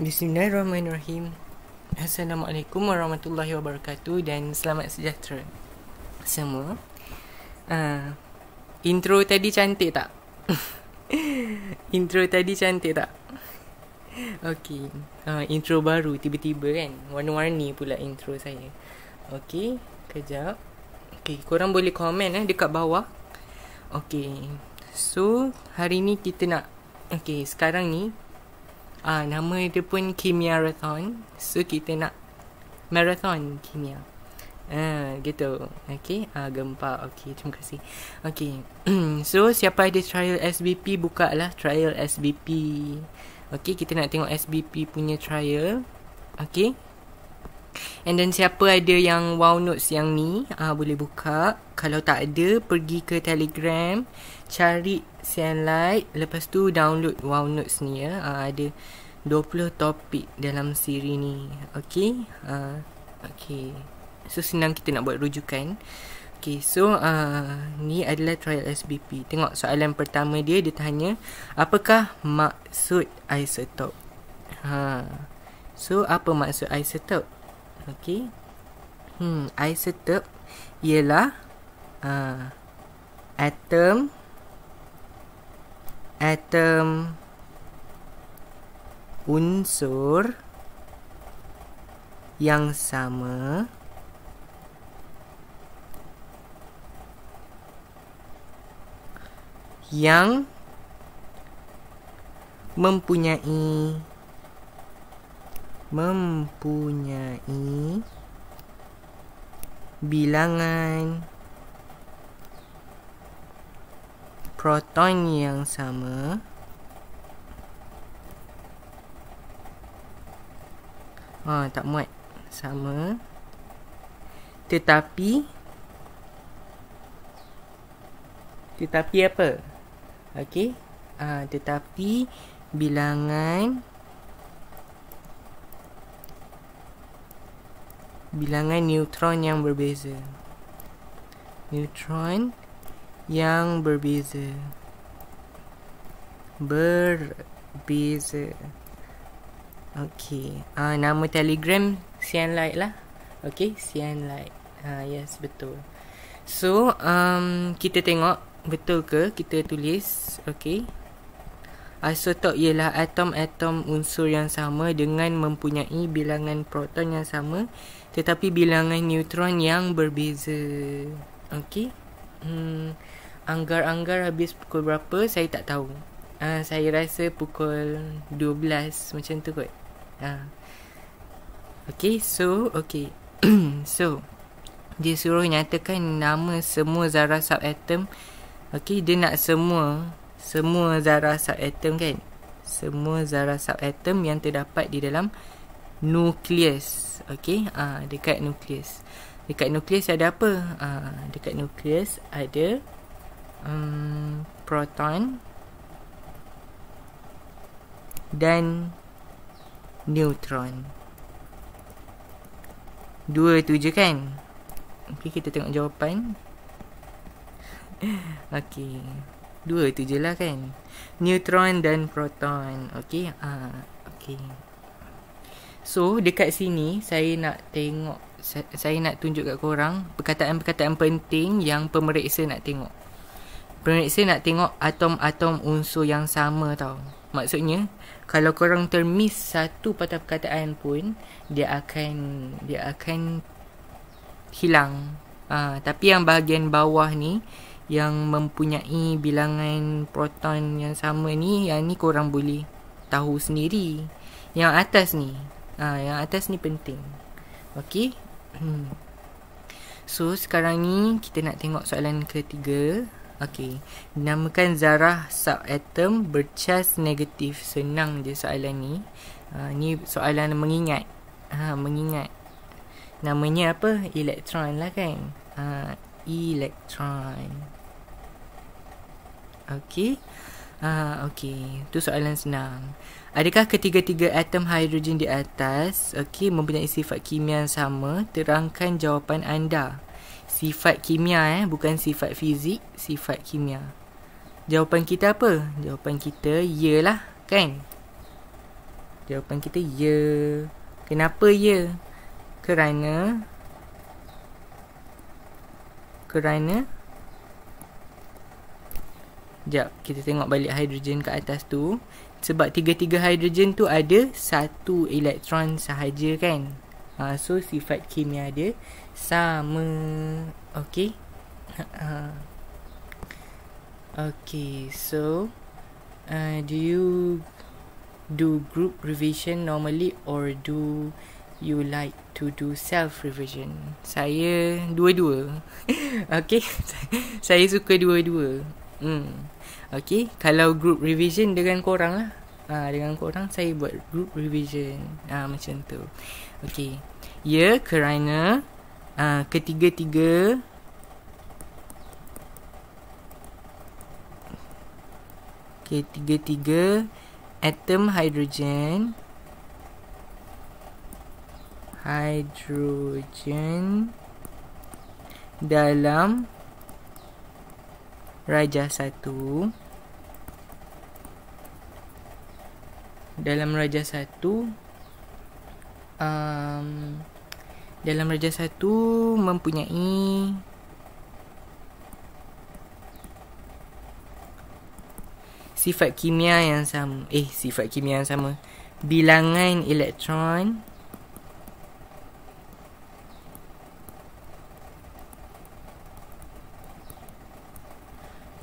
Bismillahirrahmanirrahim Assalamualaikum warahmatullahi wabarakatuh Dan selamat sejahtera Semua uh, Intro tadi cantik tak? intro tadi cantik tak? Okay uh, ah, Intro baru tiba-tiba kan Warna-warni pula intro saya Okay Kejap Okay korang boleh komen eh dekat bawah Okay So hari ni kita nak Okay sekarang ni Ah, nama dia pun Kimia Marathon. So kita nak marathon Kimia. Ah, gitu. Okey, ah gempa. Okey, terima kasih. Okey. so siapa ada trial SBP buka lah trial SBP. Okey, kita nak tengok SBP punya trial. Okey. And then siapa ada yang wow notes yang ni, ah boleh buka. Kalau tak ada, pergi ke Telegram cari Sandlight lepas tu download Wow Notes ni ya. Uh, ada 20 topik dalam siri ni. okay Uh, ah, okey. So senang kita nak buat rujukan. Okay, so uh, ni adalah trial SBP. Tengok soalan pertama dia, dia tanya apakah maksud isotop? Ha. So apa maksud isotop? Okay. Hmm, isotop ialah uh, atom atom unsur yang sama yang mempunyai mempunyai bilangan proton yang sama ha, tak muat sama tetapi tetapi apa okey ha, tetapi bilangan bilangan neutron yang berbeza neutron yang berbeza berbeza okey uh, nama telegram sian light lah okey sian light ha uh, yes betul so um kita tengok betul ke kita tulis okey Isotop ah, ialah atom-atom unsur yang sama dengan mempunyai bilangan proton yang sama tetapi bilangan neutron yang berbeza. Okey. Hmm. Anggar-anggar habis pukul berapa Saya tak tahu uh, Saya rasa pukul 12 Macam tu kot uh. Ah. Okay so Okay So Dia suruh nyatakan nama semua Zara subatom Okay dia nak semua Semua Zara subatom kan Semua Zara subatom yang terdapat di dalam nukleus. Okay uh, ah, Dekat nukleus. Dekat nukleus ada apa? Uh, dekat nukleus ada um, proton dan neutron. Dua tu je kan? Okay kita tengok jawapan. Okey. Dua tu je lah kan? Neutron dan proton. okay Uh, ah, okay So, dekat sini saya nak tengok saya, saya nak tunjuk kat korang perkataan-perkataan penting yang pemeriksa nak tengok. Periksa nak tengok atom-atom unsur yang sama tau. Maksudnya, kalau korang termis satu patah perkataan pun, dia akan dia akan hilang. Uh, tapi yang bahagian bawah ni, yang mempunyai bilangan proton yang sama ni, yang ni korang boleh tahu sendiri. Yang atas ni, uh, yang atas ni penting. Okay? Hmm. So, sekarang ni kita nak tengok soalan ketiga. Okay. Dinamakan zarah subatom bercas negatif. Senang je soalan ni. Uh, ni soalan mengingat. Ha, mengingat. Namanya apa? Elektron lah kan? Ha, elektron. Okay. Ha, okay. Tu soalan senang. Adakah ketiga-tiga atom hidrogen di atas okay, mempunyai sifat kimia yang sama? Terangkan jawapan anda. Sifat kimia eh, bukan sifat fizik, sifat kimia. Jawapan kita apa? Jawapan kita yalah, kan? Jawapan kita ya. Kenapa ya? Kerana kerana Jap kita tengok balik hidrogen kat atas tu. Sebab tiga-tiga hidrogen tu ada satu elektron sahaja kan. Ha, so, sifat kimia dia sama okay. Ah. Okay, so uh, do you do group revision normally or do you like to do self revision saya dua-dua okay. saya suka dua-dua hmm okay. kalau group revision dengan korang lah ha, dengan korang saya buat group revision ah ha, macam tu Okay. ya kerana uh, ketiga-tiga ketiga-tiga atom hidrogen hidrogen dalam raja satu dalam raja satu um, dalam raja satu mempunyai sifat kimia yang sama eh sifat kimia yang sama bilangan elektron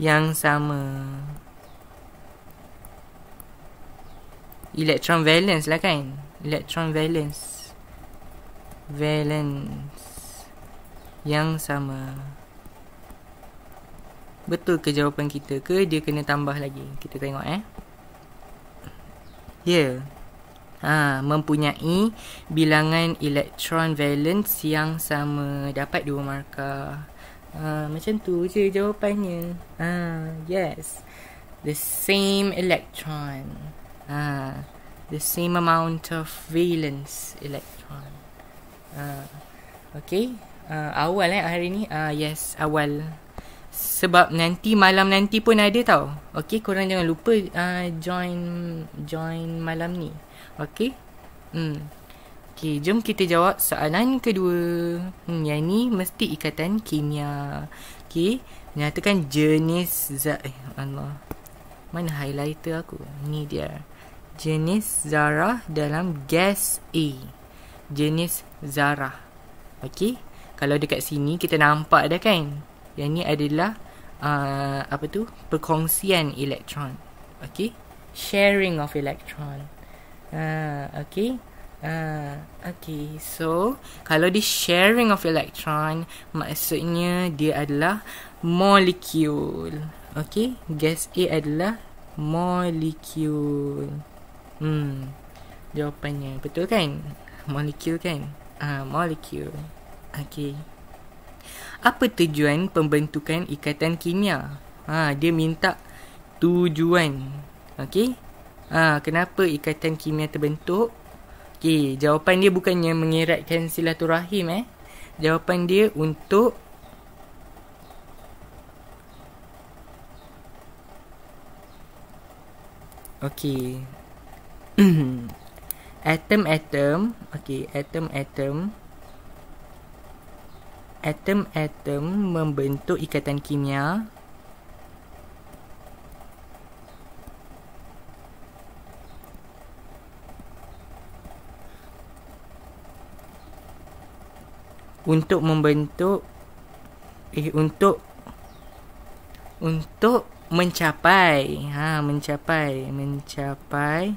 yang sama elektron valence lah kan elektron valence valence yang sama. Betul ke jawapan kita ke dia kena tambah lagi? Kita tengok eh. Ya. Yeah. Ha, mempunyai bilangan elektron valence yang sama. Dapat dua markah. Ha, macam tu je jawapannya. Ha, yes. The same electron. Ha, the same amount of valence electron. Ah, okay uh, ah, Awal eh hari ni uh, Yes awal Sebab nanti malam nanti pun ada tau Okay korang jangan lupa uh, Join Join malam ni Okay hmm. Okay jom kita jawab soalan kedua hmm, Yang ni mesti ikatan kimia Okay Nyatakan jenis zat eh, Allah Mana highlighter aku Ni dia Jenis zarah dalam gas A jenis zarah. Okey. Kalau dekat sini kita nampak dah kan. Yang ni adalah uh, apa tu? Perkongsian elektron. Okey. Sharing of electron. Uh, ah, okay. Uh, ah, okay. So, kalau di sharing of electron, maksudnya dia adalah molecule. Okay. Gas A adalah molecule. Hmm. Jawapannya. Betul kan? Molekul kan uh, molecule okey apa tujuan pembentukan ikatan kimia ha dia minta tujuan okey ha kenapa ikatan kimia terbentuk okey jawapan dia bukannya mengeratkan silaturahim eh jawapan dia untuk okey atom atom okey atom atom atom atom membentuk ikatan kimia untuk membentuk eh untuk untuk mencapai ha mencapai mencapai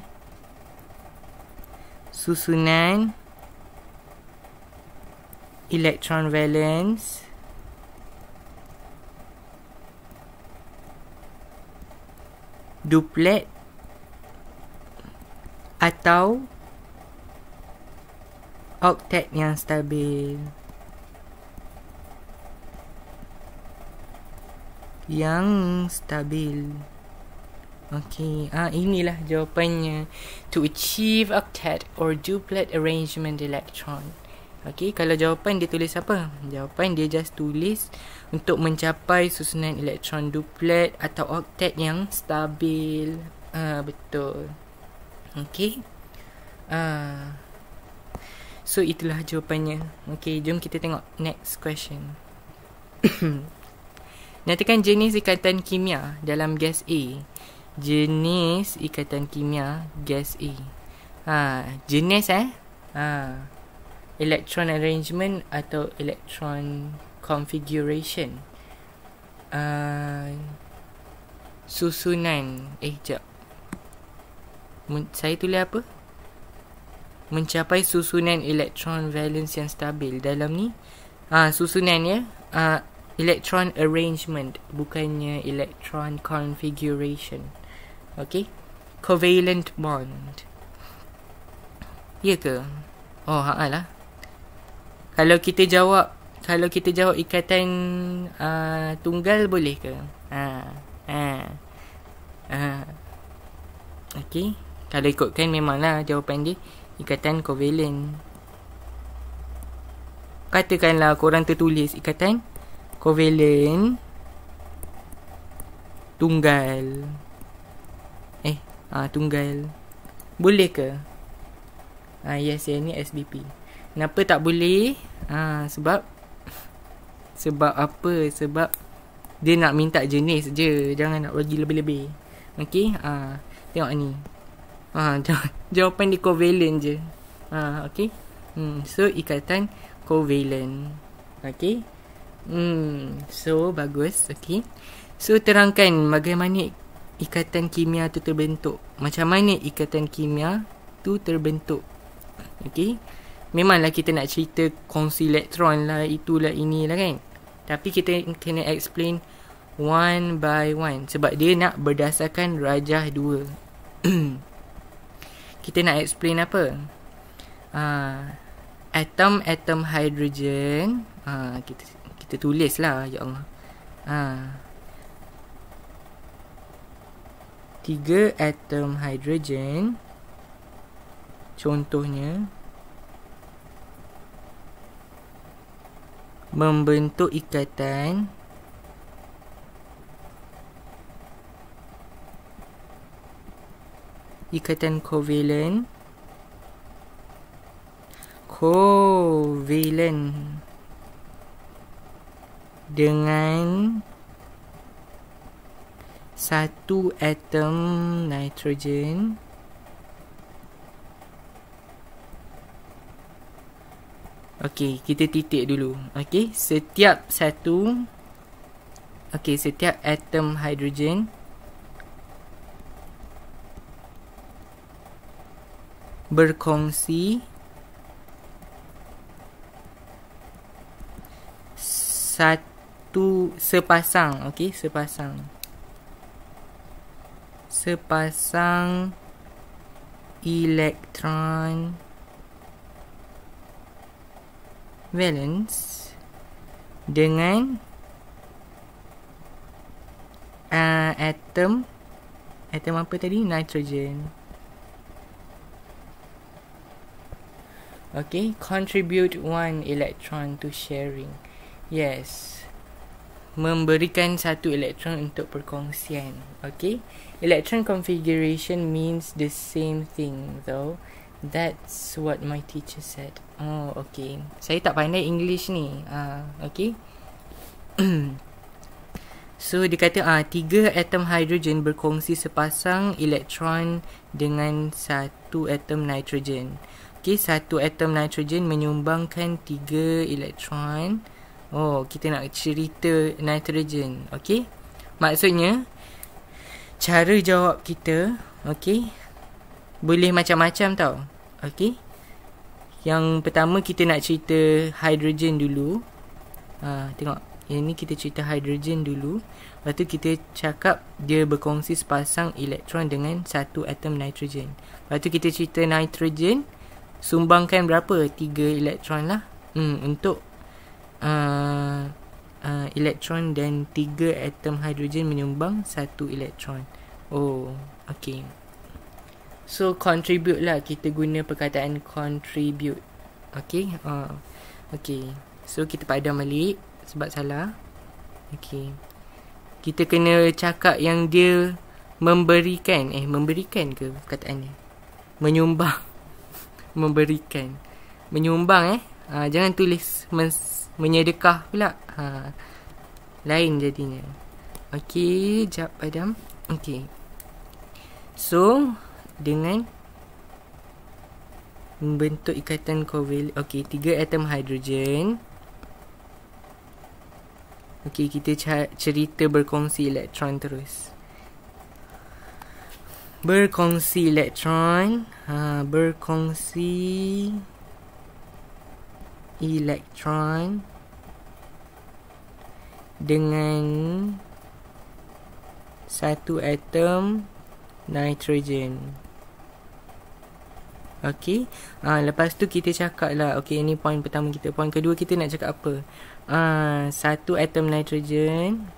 susunan elektron valence duplet atau oktet yang stabil yang stabil Okay, ah inilah jawapannya to achieve octet or duplet arrangement electron. Okay, kalau jawapan dia tulis apa? Jawapan dia just tulis untuk mencapai susunan elektron duplet atau octet yang stabil. Ah betul. Okay. Ah. So itulah jawapannya. Okay, jom kita tengok next question. Nyatakan jenis ikatan kimia dalam gas A jenis ikatan kimia gas A. Ha, jenis eh? Ha. Electron arrangement atau electron configuration. Uh, susunan. Eh, jap. Men- saya tulis apa? Mencapai susunan elektron valence yang stabil dalam ni. Ha, susunan ya. Ha, electron arrangement. Bukannya electron configuration. Okay? Covalent bond. Ya ke? Oh, ha lah. Kalau kita jawab, kalau kita jawab ikatan uh, tunggal boleh ke? Ha. Ha. Ha. Okay. Kalau ikutkan memanglah jawapan dia ikatan kovalen. Katakanlah korang tertulis ikatan kovalen tunggal uh, tunggal boleh ke ah yes ya yeah, ni SBP kenapa tak boleh ah sebab sebab apa sebab dia nak minta jenis je jangan nak bagi lebih-lebih okey ah tengok ni ah jawapan di covalent je ah uh, hmm so ikatan covalent okey hmm so bagus okey so terangkan bagaimana ikatan kimia tu terbentuk macam mana ikatan kimia tu terbentuk Okay, memanglah kita nak cerita kongsi elektron lah itulah inilah kan tapi kita kena explain one by one sebab dia nak berdasarkan rajah dua kita nak explain apa uh, ah, atom-atom hidrogen uh, ah, kita kita tulis lah ya Allah uh, tiga atom hidrogen contohnya membentuk ikatan ikatan kovalen, kovalen dengan satu atom nitrogen Okey, kita titik dulu. Okey, setiap satu Okey, setiap atom hidrogen berkongsi satu sepasang, okey, sepasang sepasang elektron valence dengan uh, atom atom apa tadi nitrogen okay contribute one electron to sharing yes memberikan satu elektron untuk perkongsian. Okay? Electron configuration means the same thing though. That's what my teacher said. Oh, okay. Saya tak pandai English ni. Ah, uh, okay. so, dia kata ah uh, tiga atom hidrogen berkongsi sepasang elektron dengan satu atom nitrogen. Okay, satu atom nitrogen menyumbangkan tiga elektron. Ah, Oh, kita nak cerita nitrogen. Okey. Maksudnya cara jawab kita, okey. Boleh macam-macam tau. Okey. Yang pertama kita nak cerita hidrogen dulu. Ha, tengok. Ini kita cerita hidrogen dulu. Lepas tu kita cakap dia berkongsi sepasang elektron dengan satu atom nitrogen. Lepas tu kita cerita nitrogen sumbangkan berapa? Tiga elektron lah. Hmm, untuk uh, ah, uh, ah, elektron dan tiga atom hidrogen menyumbang satu elektron. Oh, okay. So contribute lah kita guna perkataan contribute. Okay, uh, okay. So kita padam balik sebab salah. Okay. Kita kena cakap yang dia memberikan. Eh, memberikan ke perkataannya? Menyumbang. memberikan. Menyumbang eh. Uh, jangan tulis menyedekah pula. Ha. Lain jadinya. Okey, jap padam. Okey. So, dengan membentuk ikatan covalent. Okey, tiga atom hidrogen. Okey, kita cerita berkongsi elektron terus. Berkongsi elektron. Ha, berkongsi elektron dengan satu atom nitrogen. Okey. Ah ha, lepas tu kita cakap lah. okey ini poin pertama kita. Poin kedua kita nak cakap apa? Ah ha, satu atom nitrogen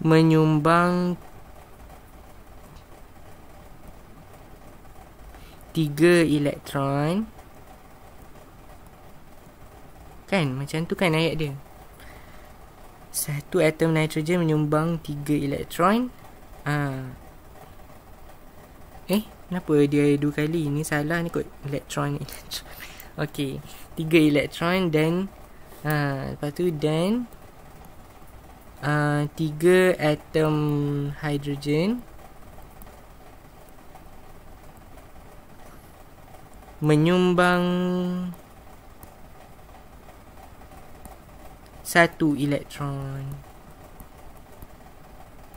menyumbang tiga elektron Kan? Macam tu kan ayat dia. Satu atom nitrogen menyumbang tiga elektron. Ha. Eh? Kenapa dia dua kali? Ini salah ni kot. Elektron, elektron. Okey. Tiga elektron dan... Ha. Lepas tu dan... Uh, tiga atom hidrogen menyumbang satu elektron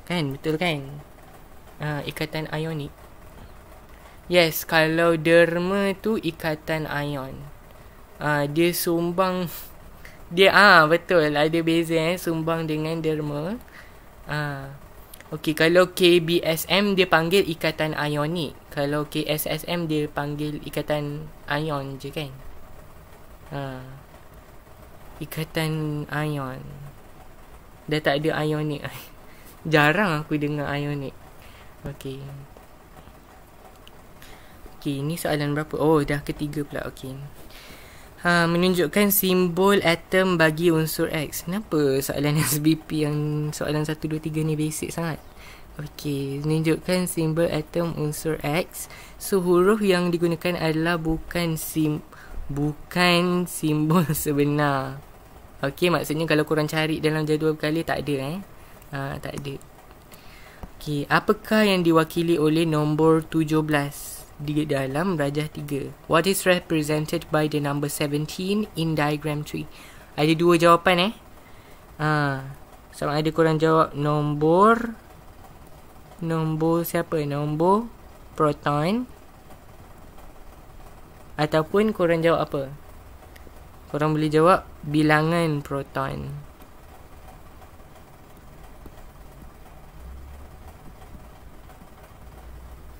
kan betul kan uh, ikatan ionik yes kalau derma tu ikatan ion uh, dia sumbang dia ah betul ada beza eh sumbang dengan derma ah uh, okey kalau KBSM dia panggil ikatan ionik kalau KSSM dia panggil ikatan ion je kan ah uh ikatan ion Dah tak ada ionik Jarang aku dengar ionik Okay Okay, ini soalan berapa? Oh, dah ketiga pula Okay ha, Menunjukkan simbol atom bagi unsur X Kenapa soalan SBP yang soalan 1, 2, 3 ni basic sangat? Okay, menunjukkan simbol atom unsur X So, huruf yang digunakan adalah bukan sim bukan simbol sebenar Okey, maksudnya kalau korang cari dalam jadual berkala, tak ada eh. Ha, tak ada. Okey, apakah yang diwakili oleh nombor 17 di dalam rajah 3? What is represented by the number 17 in diagram 3? Ada dua jawapan eh. Ha, sama ada korang jawab nombor nombor siapa? Nombor proton ataupun korang jawab apa? Korang boleh jawab bilangan proton.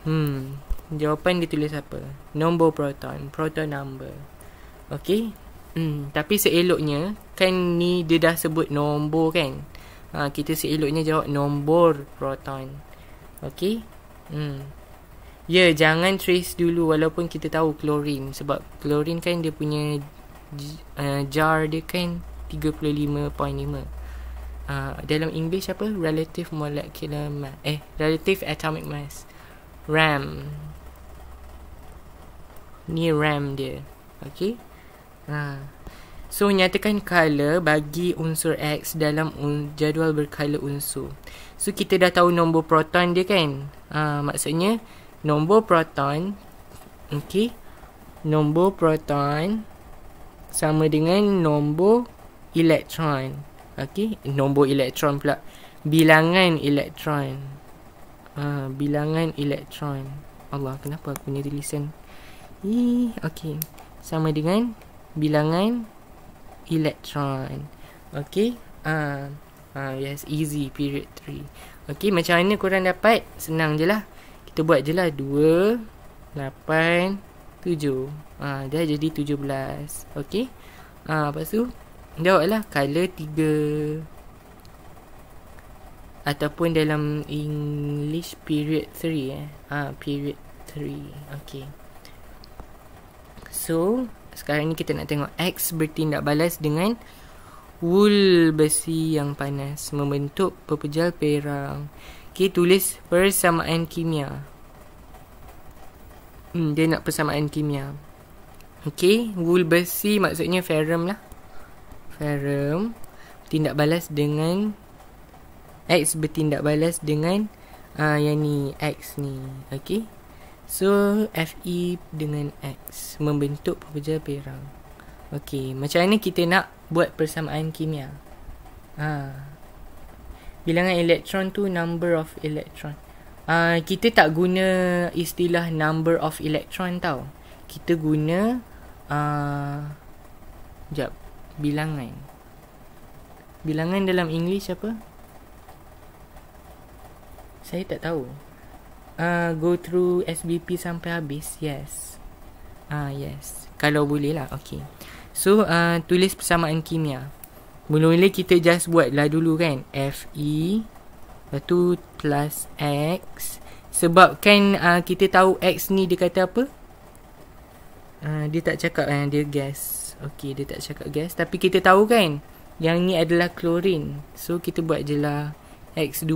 Hmm, jawapan ditulis apa? Nombor proton, proton number. Okey. Hmm, tapi seeloknya kan ni dia dah sebut nombor kan? Ha, kita seeloknya jawab nombor proton. Okey. Hmm. Ya, yeah, jangan trace dulu walaupun kita tahu klorin sebab klorin kan dia punya Uh, jar dia kan 35.5 uh, dalam English apa relative molecular mass eh relative atomic mass RAM ni RAM dia okay uh. So, nyatakan color bagi unsur X dalam un- jadual berkala unsur. So, kita dah tahu nombor proton dia kan? Uh, maksudnya, nombor proton. Okay. Nombor proton sama dengan nombor elektron. Okey, nombor elektron pula. Bilangan elektron. Ha, bilangan elektron. Allah, kenapa aku punya tulisan? Okey, sama dengan bilangan elektron. Okey, ha, ha, yes, easy, period 3. Okey, macam mana korang dapat? Senang je lah. Kita buat je lah 2, 8, tujuh. Ha, dah jadi tujuh belas. Okey. Ha, lepas tu, jawablah color tiga. Ataupun dalam English period three. Eh. Ha, period three. Okey. So, sekarang ni kita nak tengok X bertindak balas dengan wool besi yang panas membentuk pepejal perang. Okey, tulis persamaan kimia. Hmm, dia nak persamaan kimia. Okay. Wool besi maksudnya ferum lah. Ferum. Tindak balas dengan... X bertindak balas dengan... Uh, yang ni. X ni. Okay. So, Fe dengan X. Membentuk pekerja perang. Okay. Macam mana kita nak buat persamaan kimia? Ha. Bilangan elektron tu number of elektron. Ah, kita tak guna istilah number of electron tau. Kita guna uh, jap bilangan. Bilangan dalam English apa? Saya tak tahu. Uh, go through SBP sampai habis. Yes. Ah uh, yes. Kalau boleh lah. Okay. So uh, tulis persamaan kimia. Mula-mula kita just buat lah dulu kan. Fe Lepas tu plus X Sebab kan uh, ah, kita tahu X ni dia kata apa uh, Dia tak cakap kan eh? dia gas Okay dia tak cakap gas Tapi kita tahu kan Yang ni adalah klorin So kita buat je lah X2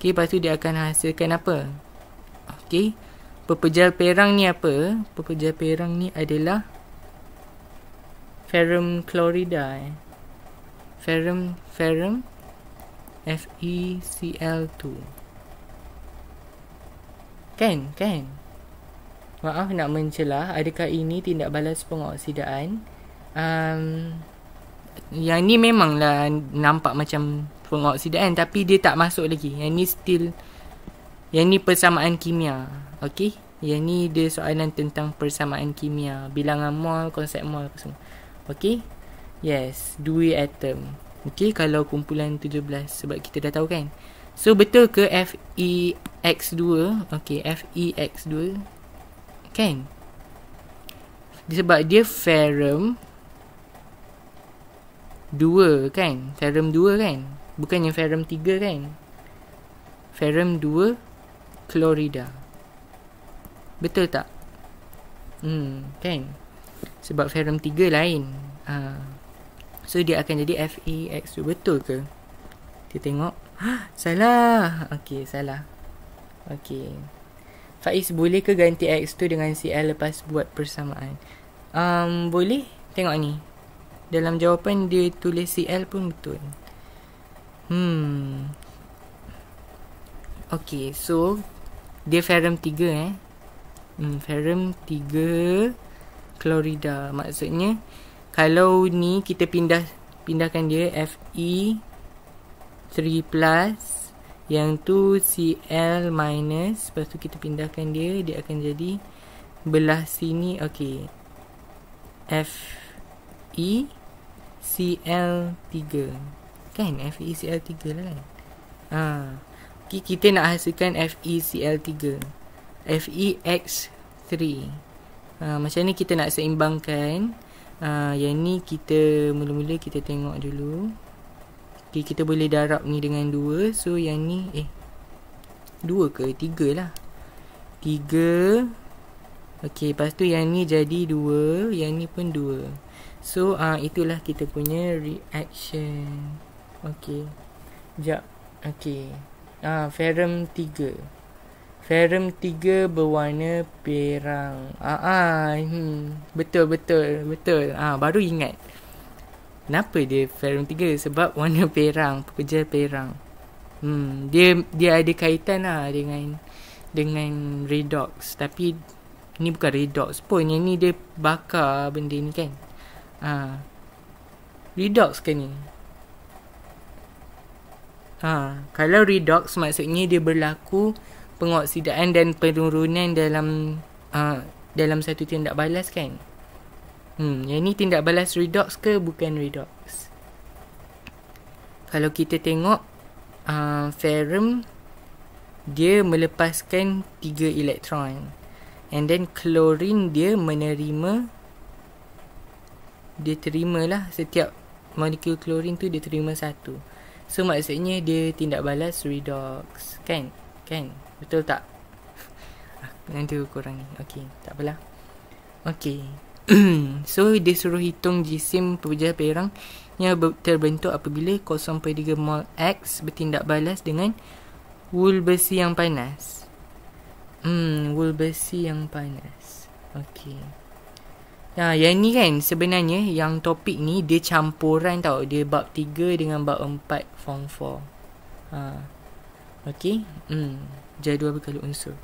Okay lepas tu dia akan hasilkan apa Okay Pepejal perang ni apa Pepejal perang ni adalah Ferrum klorida eh Ferrum Ferrum FeCl2 Ken, ken. Maaf nak mencelah Adakah ini tindak balas pengoksidaan? Um, yang ni memanglah nampak macam pengoksidaan Tapi dia tak masuk lagi Yang ni still Yang ni persamaan kimia Okay? Yang ni dia soalan tentang persamaan kimia Bilangan mol, konsep mol apa Okay? Yes, dua atom Okey, kalau kumpulan 17 sebab kita dah tahu kan. So betul ke F E FEX2? Okey, e X 2 kan? Sebab dia ferum 2 kan? Ferum 2 kan? Bukannya ferum 3 kan? Ferum 2 klorida. Betul tak? Hmm, kan? Sebab ferum 3 lain. Ah. Uh. So dia akan jadi FEX2 Betul ke? Kita tengok ha, Salah Okay salah Okay Faiz boleh ke ganti X tu dengan l lepas buat persamaan? Um, boleh Tengok ni Dalam jawapan dia tulis l pun betul Hmm Okay so Dia ferum 3 eh Hmm, 3 Klorida Maksudnya kalau ni kita pindah pindahkan dia Fe 3 plus Yang tu Cl minus Lepas tu kita pindahkan dia Dia akan jadi Belah sini Okay Fe Cl 3 Kan Fe Cl 3 lah kan ha. okay, Kita nak hasilkan Fe Cl 3 Fe X 3 ha, Macam ni kita nak seimbangkan Ah, yang ni kita mula-mula kita tengok dulu. Okay, kita boleh darab ni dengan dua. So, yang ni, eh. Dua ke? Tiga lah. Tiga. Okay, lepas tu yang ni jadi dua. Yang ni pun dua. So, uh, itulah kita punya reaction. Okay. Sekejap. Okay. Ah, uh, tiga. Okay. Ferum 3 berwarna perang. Ah, ah hmm. betul betul betul. Ah baru ingat. Kenapa dia Ferum 3 sebab warna perang, pekerja perang. Hmm, dia dia ada kaitan lah dengan dengan redox tapi ni bukan redox pun yang ni dia bakar benda ni kan ha. Ah. redox ke ni ha. kalau redox maksudnya dia berlaku pengoksidaan dan penurunan dalam uh, dalam satu tindak balas kan hmm yang ni tindak balas redox ke bukan redox kalau kita tengok uh, ferum dia melepaskan tiga elektron and then klorin dia menerima dia terima lah setiap molekul klorin tu dia terima satu so maksudnya dia tindak balas redox kan kan Betul tak? Yang tu kurang ni. okay tak apalah. Okey. so, dia suruh hitung jisim pejabat perang yang terbentuk apabila 0.3 mol X bertindak balas dengan wool besi yang panas. Hmm, wool besi yang panas. okay Ha, yang ni kan sebenarnya yang topik ni dia campuran tau. Dia bab 3 dengan bab 4 form 4. Ha. okay Hmm jadual berkali unsur.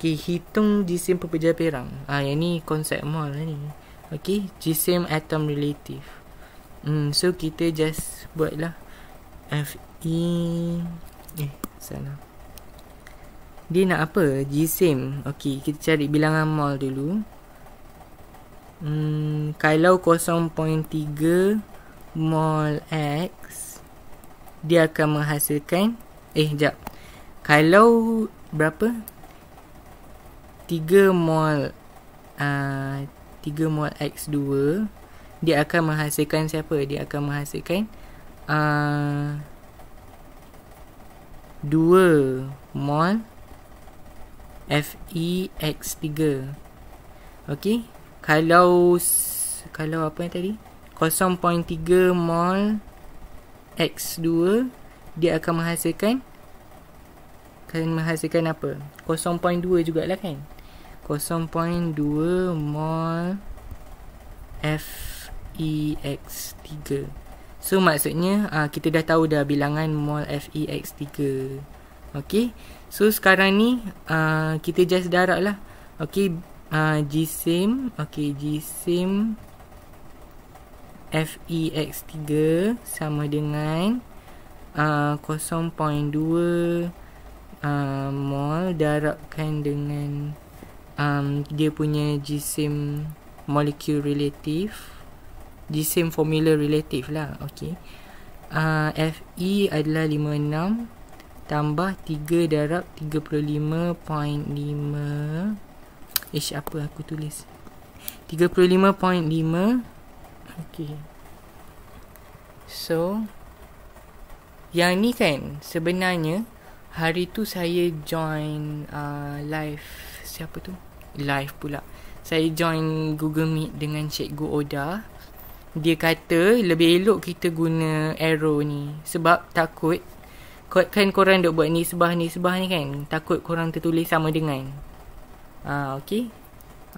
Okey, hitung jisim pepejal perang. Ah, yang ni konsep mall lah ni. Okey, jisim atom relatif. Hmm, so kita just buatlah Fe eh salah. Dia nak apa? Jisim. Okey, kita cari bilangan mol dulu. Hmm, kalau 0.3 mol x dia akan menghasilkan eh jap. Kalau berapa? 3 mol uh, ah, 3 mol x2 dia akan menghasilkan siapa? Dia akan menghasilkan uh, ah, 2 mol Fe x3 okey Kalau Kalau apa yang tadi 0.3 mol X2 Dia akan menghasilkan akan menghasilkan apa? 0.2 jugalah kan? 0.2 mol FEX3. So maksudnya uh, kita dah tahu dah bilangan mol FEX3. Okey. So sekarang ni uh, kita just darab lah. Okey. Uh, ah, G sim, Okey. G same. FEX3 sama dengan uh, 0.2 uh, mall darabkan dengan um, dia punya jisim molecule relatif, jisim formula relatif lah okey uh, Fe adalah 56 tambah 3 darab 35.5 ish apa aku tulis 35.5 okey so yang ni kan sebenarnya hari tu saya join uh, live siapa tu live pula saya join Google Meet dengan Cikgu Oda dia kata lebih elok kita guna arrow ni sebab takut kan korang dok buat ni sebah ni sebah ni kan takut korang tertulis sama dengan ah uh, okey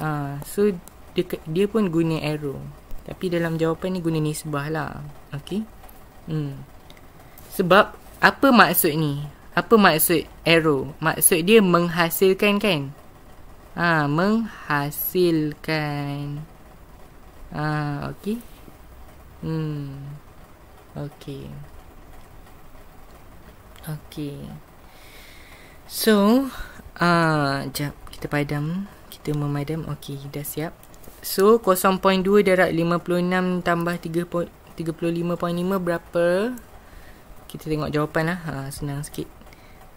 uh, so dia dia pun guna arrow tapi dalam jawapan ni guna nisbah lah okay hmm sebab apa maksud ni apa maksud arrow? Maksud dia menghasilkan kan? Ha, menghasilkan. Ha, okey. Hmm. Okey. Okey. So, ah uh, jap kita padam. Kita memadam. Okey, dah siap. So, 0.2 darat 56 tambah 3 35.5 berapa? Kita tengok jawapan lah. Ha, senang sikit.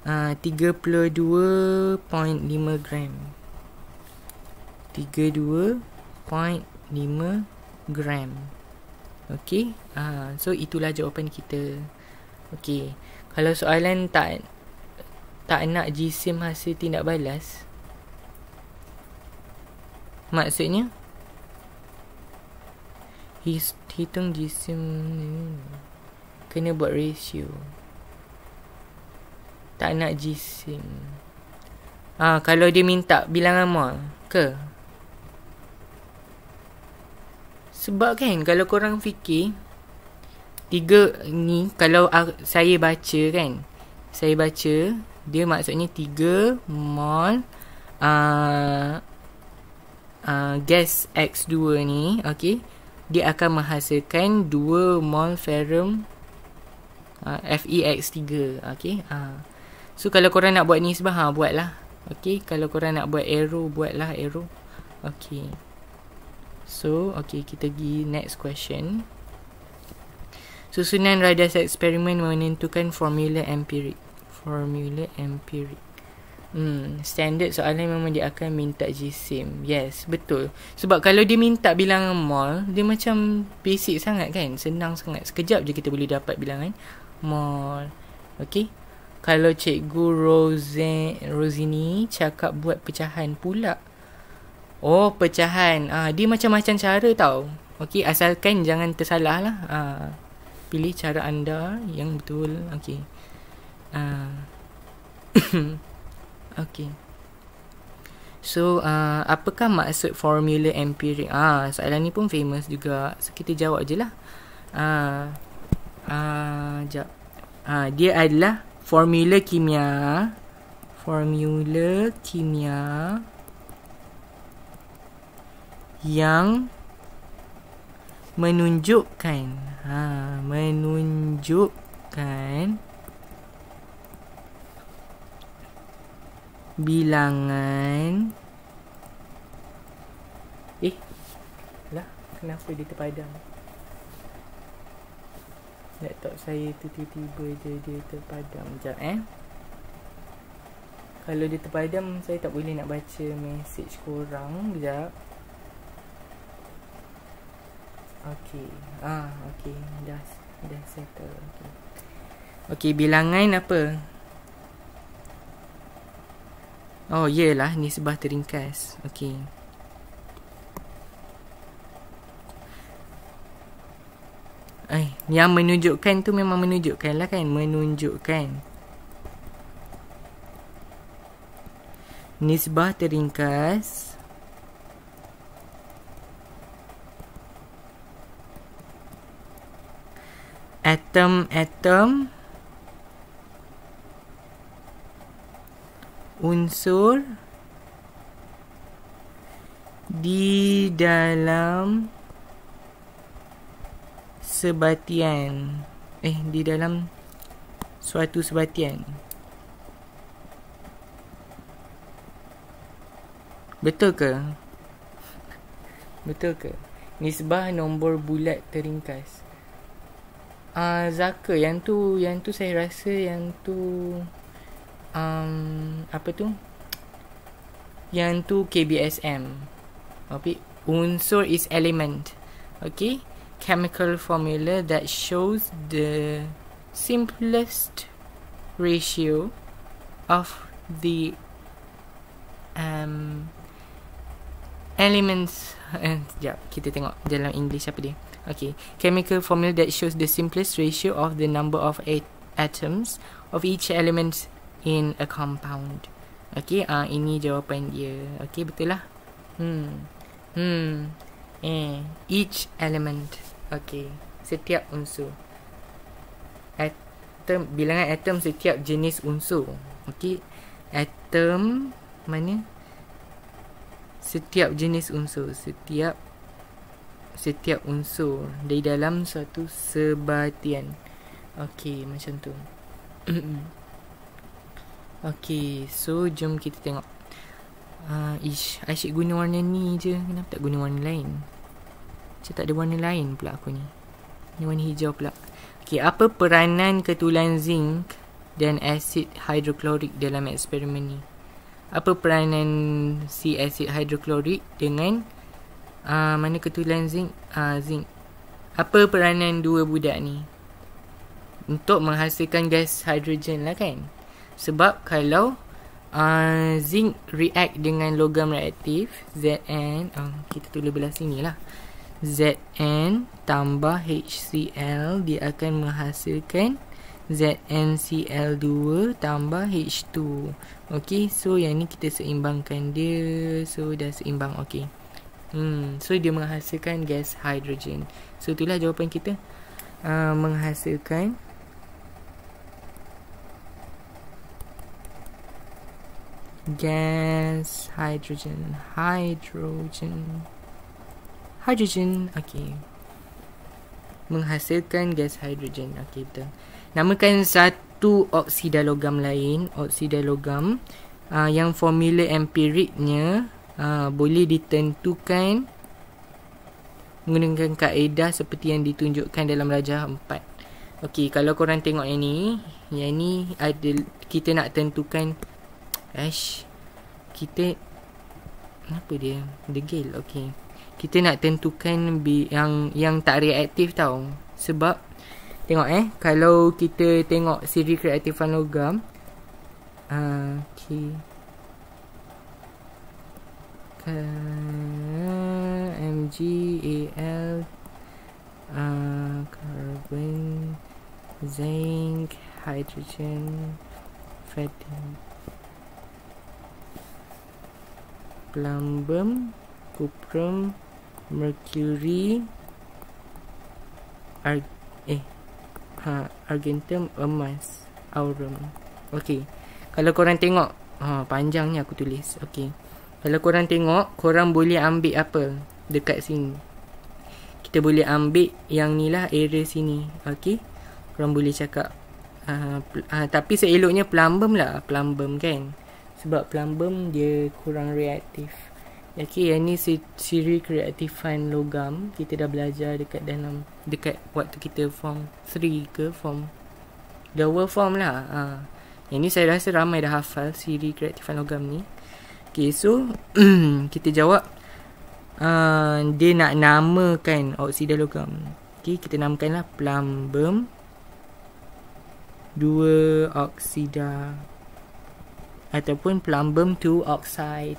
32.5 ah, gram 32.5 gram Okay uh, ah, So itulah jawapan kita Okay Kalau soalan tak Tak nak jisim hasil tindak balas Maksudnya Hitung jisim ni Kena buat ratio tak nak jising. Ha, kalau dia minta bilangan mall ke? Sebab kan kalau korang fikir Tiga ni kalau saya baca kan Saya baca dia maksudnya tiga mol uh, uh, Gas X2 ni okay, Dia akan menghasilkan dua mol ferum uh, ah, FEX3 okay, uh. So kalau korang nak buat nisbah ha, Buat lah Okay Kalau korang nak buat arrow Buat lah arrow Okay So okay Kita pergi next question Susunan radius eksperimen menentukan formula empirik. Formula empirik. Hmm, standard soalan memang dia akan minta jisim. Yes, betul. Sebab kalau dia minta bilangan mol, dia macam basic sangat kan? Senang sangat. Sekejap je kita boleh dapat bilangan mol. Okay, kalau cikgu Rosin, Rosini cakap buat pecahan pula. Oh, pecahan. Ah, dia macam-macam cara tau. Okey, asalkan jangan tersalah lah. Ah, pilih cara anda yang betul. Okey. Ah. Okey. So, uh, apakah maksud formula empirik? Ah, soalan ni pun famous juga. So, kita jawab je lah. Ah, ah, Ah, dia adalah formula kimia formula kimia yang menunjukkan ha menunjukkan bilangan eh lah kenapa dia terpadam laptop saya tu tiba-tiba dia, dia terpadam Sekejap eh Kalau dia terpadam saya tak boleh nak baca message korang Sekejap Okay Ah, okay Dah dah settle Okay, okay bilangan apa? Oh, iyalah ni sebah teringkas. Okay. Eh, yang menunjukkan tu memang menunjukkan lah kan. Menunjukkan. Nisbah teringkas. Atom-atom. Unsur. Di dalam sebatian eh di dalam suatu sebatian betul ke betul ke nisbah nombor bulat teringkas ah uh, zakat yang tu yang tu saya rasa yang tu um apa tu yang tu KBSM tapi unsur is element okay? chemical formula that shows the simplest ratio of the um, elements Yeah, kita tengok dalam English apa dia okay chemical formula that shows the simplest ratio of the number of atoms of each element in a compound okay ah uh, ini jawapan dia okay betul lah hmm hmm eh each element Okey, setiap unsur. Atom bilangan atom setiap jenis unsur. Okey. Atom mana? Setiap jenis unsur, setiap setiap unsur di dalam suatu sebatian. Okey, macam tu. Okey, so jom kita tengok. Uh, ish, asyik guna warna ni je. Kenapa tak guna warna lain? Macam tak ada warna lain pula aku ni. Ini warna hijau pula. Okey, apa peranan ketulan zinc dan asid hidroklorik dalam eksperimen ni? Apa peranan si asid hidroklorik dengan uh, mana ketulan zinc? Uh, zinc. Apa peranan dua budak ni? Untuk menghasilkan gas hidrogen lah kan? Sebab kalau uh, zinc react dengan logam reaktif ZN, uh, kita tulis belah sini lah. Zn tambah HCl dia akan menghasilkan ZnCl2 tambah H2 Ok, so yang ni kita seimbangkan dia So, dah seimbang, ok hmm, So, dia menghasilkan gas hidrogen So, itulah jawapan kita uh, Menghasilkan Gas hydrogen Hydrogen hydrogen okey menghasilkan gas hidrogen okey betul namakan satu oksida logam lain oksida logam uh, ah, yang formula empiriknya uh, boleh ditentukan menggunakan kaedah seperti yang ditunjukkan dalam rajah 4 okey kalau korang tengok yang ni yang ni ada kita nak tentukan ash kita apa dia degil okey kita nak tentukan yang yang tak reaktif tau. Sebab tengok eh kalau kita tengok siri kreatif logam uh, ah, okey. K M G A L uh, carbon zinc hydrogen platinum plumbum cuprum Mercury Ar eh ha argentum emas aurum. Okey. Kalau korang tengok ha panjang ni aku tulis. Okey. Kalau korang tengok, korang boleh ambil apa dekat sini. Kita boleh ambil yang ni lah area sini. Okey. Korang boleh cakap uh, uh, tapi seeloknya plumbum lah, plumbum kan. Sebab plumbum dia kurang reaktif. Okay, yang ni siri kreatifan logam Kita dah belajar dekat dalam Dekat waktu kita form 3 ke form Lower form lah ha. Yang ni saya rasa ramai dah hafal siri kreatifan logam ni Okay, so Kita jawab uh, Dia nak namakan oksida logam Okay, kita lah plumbum Dua oksida Ataupun plumbum two oxide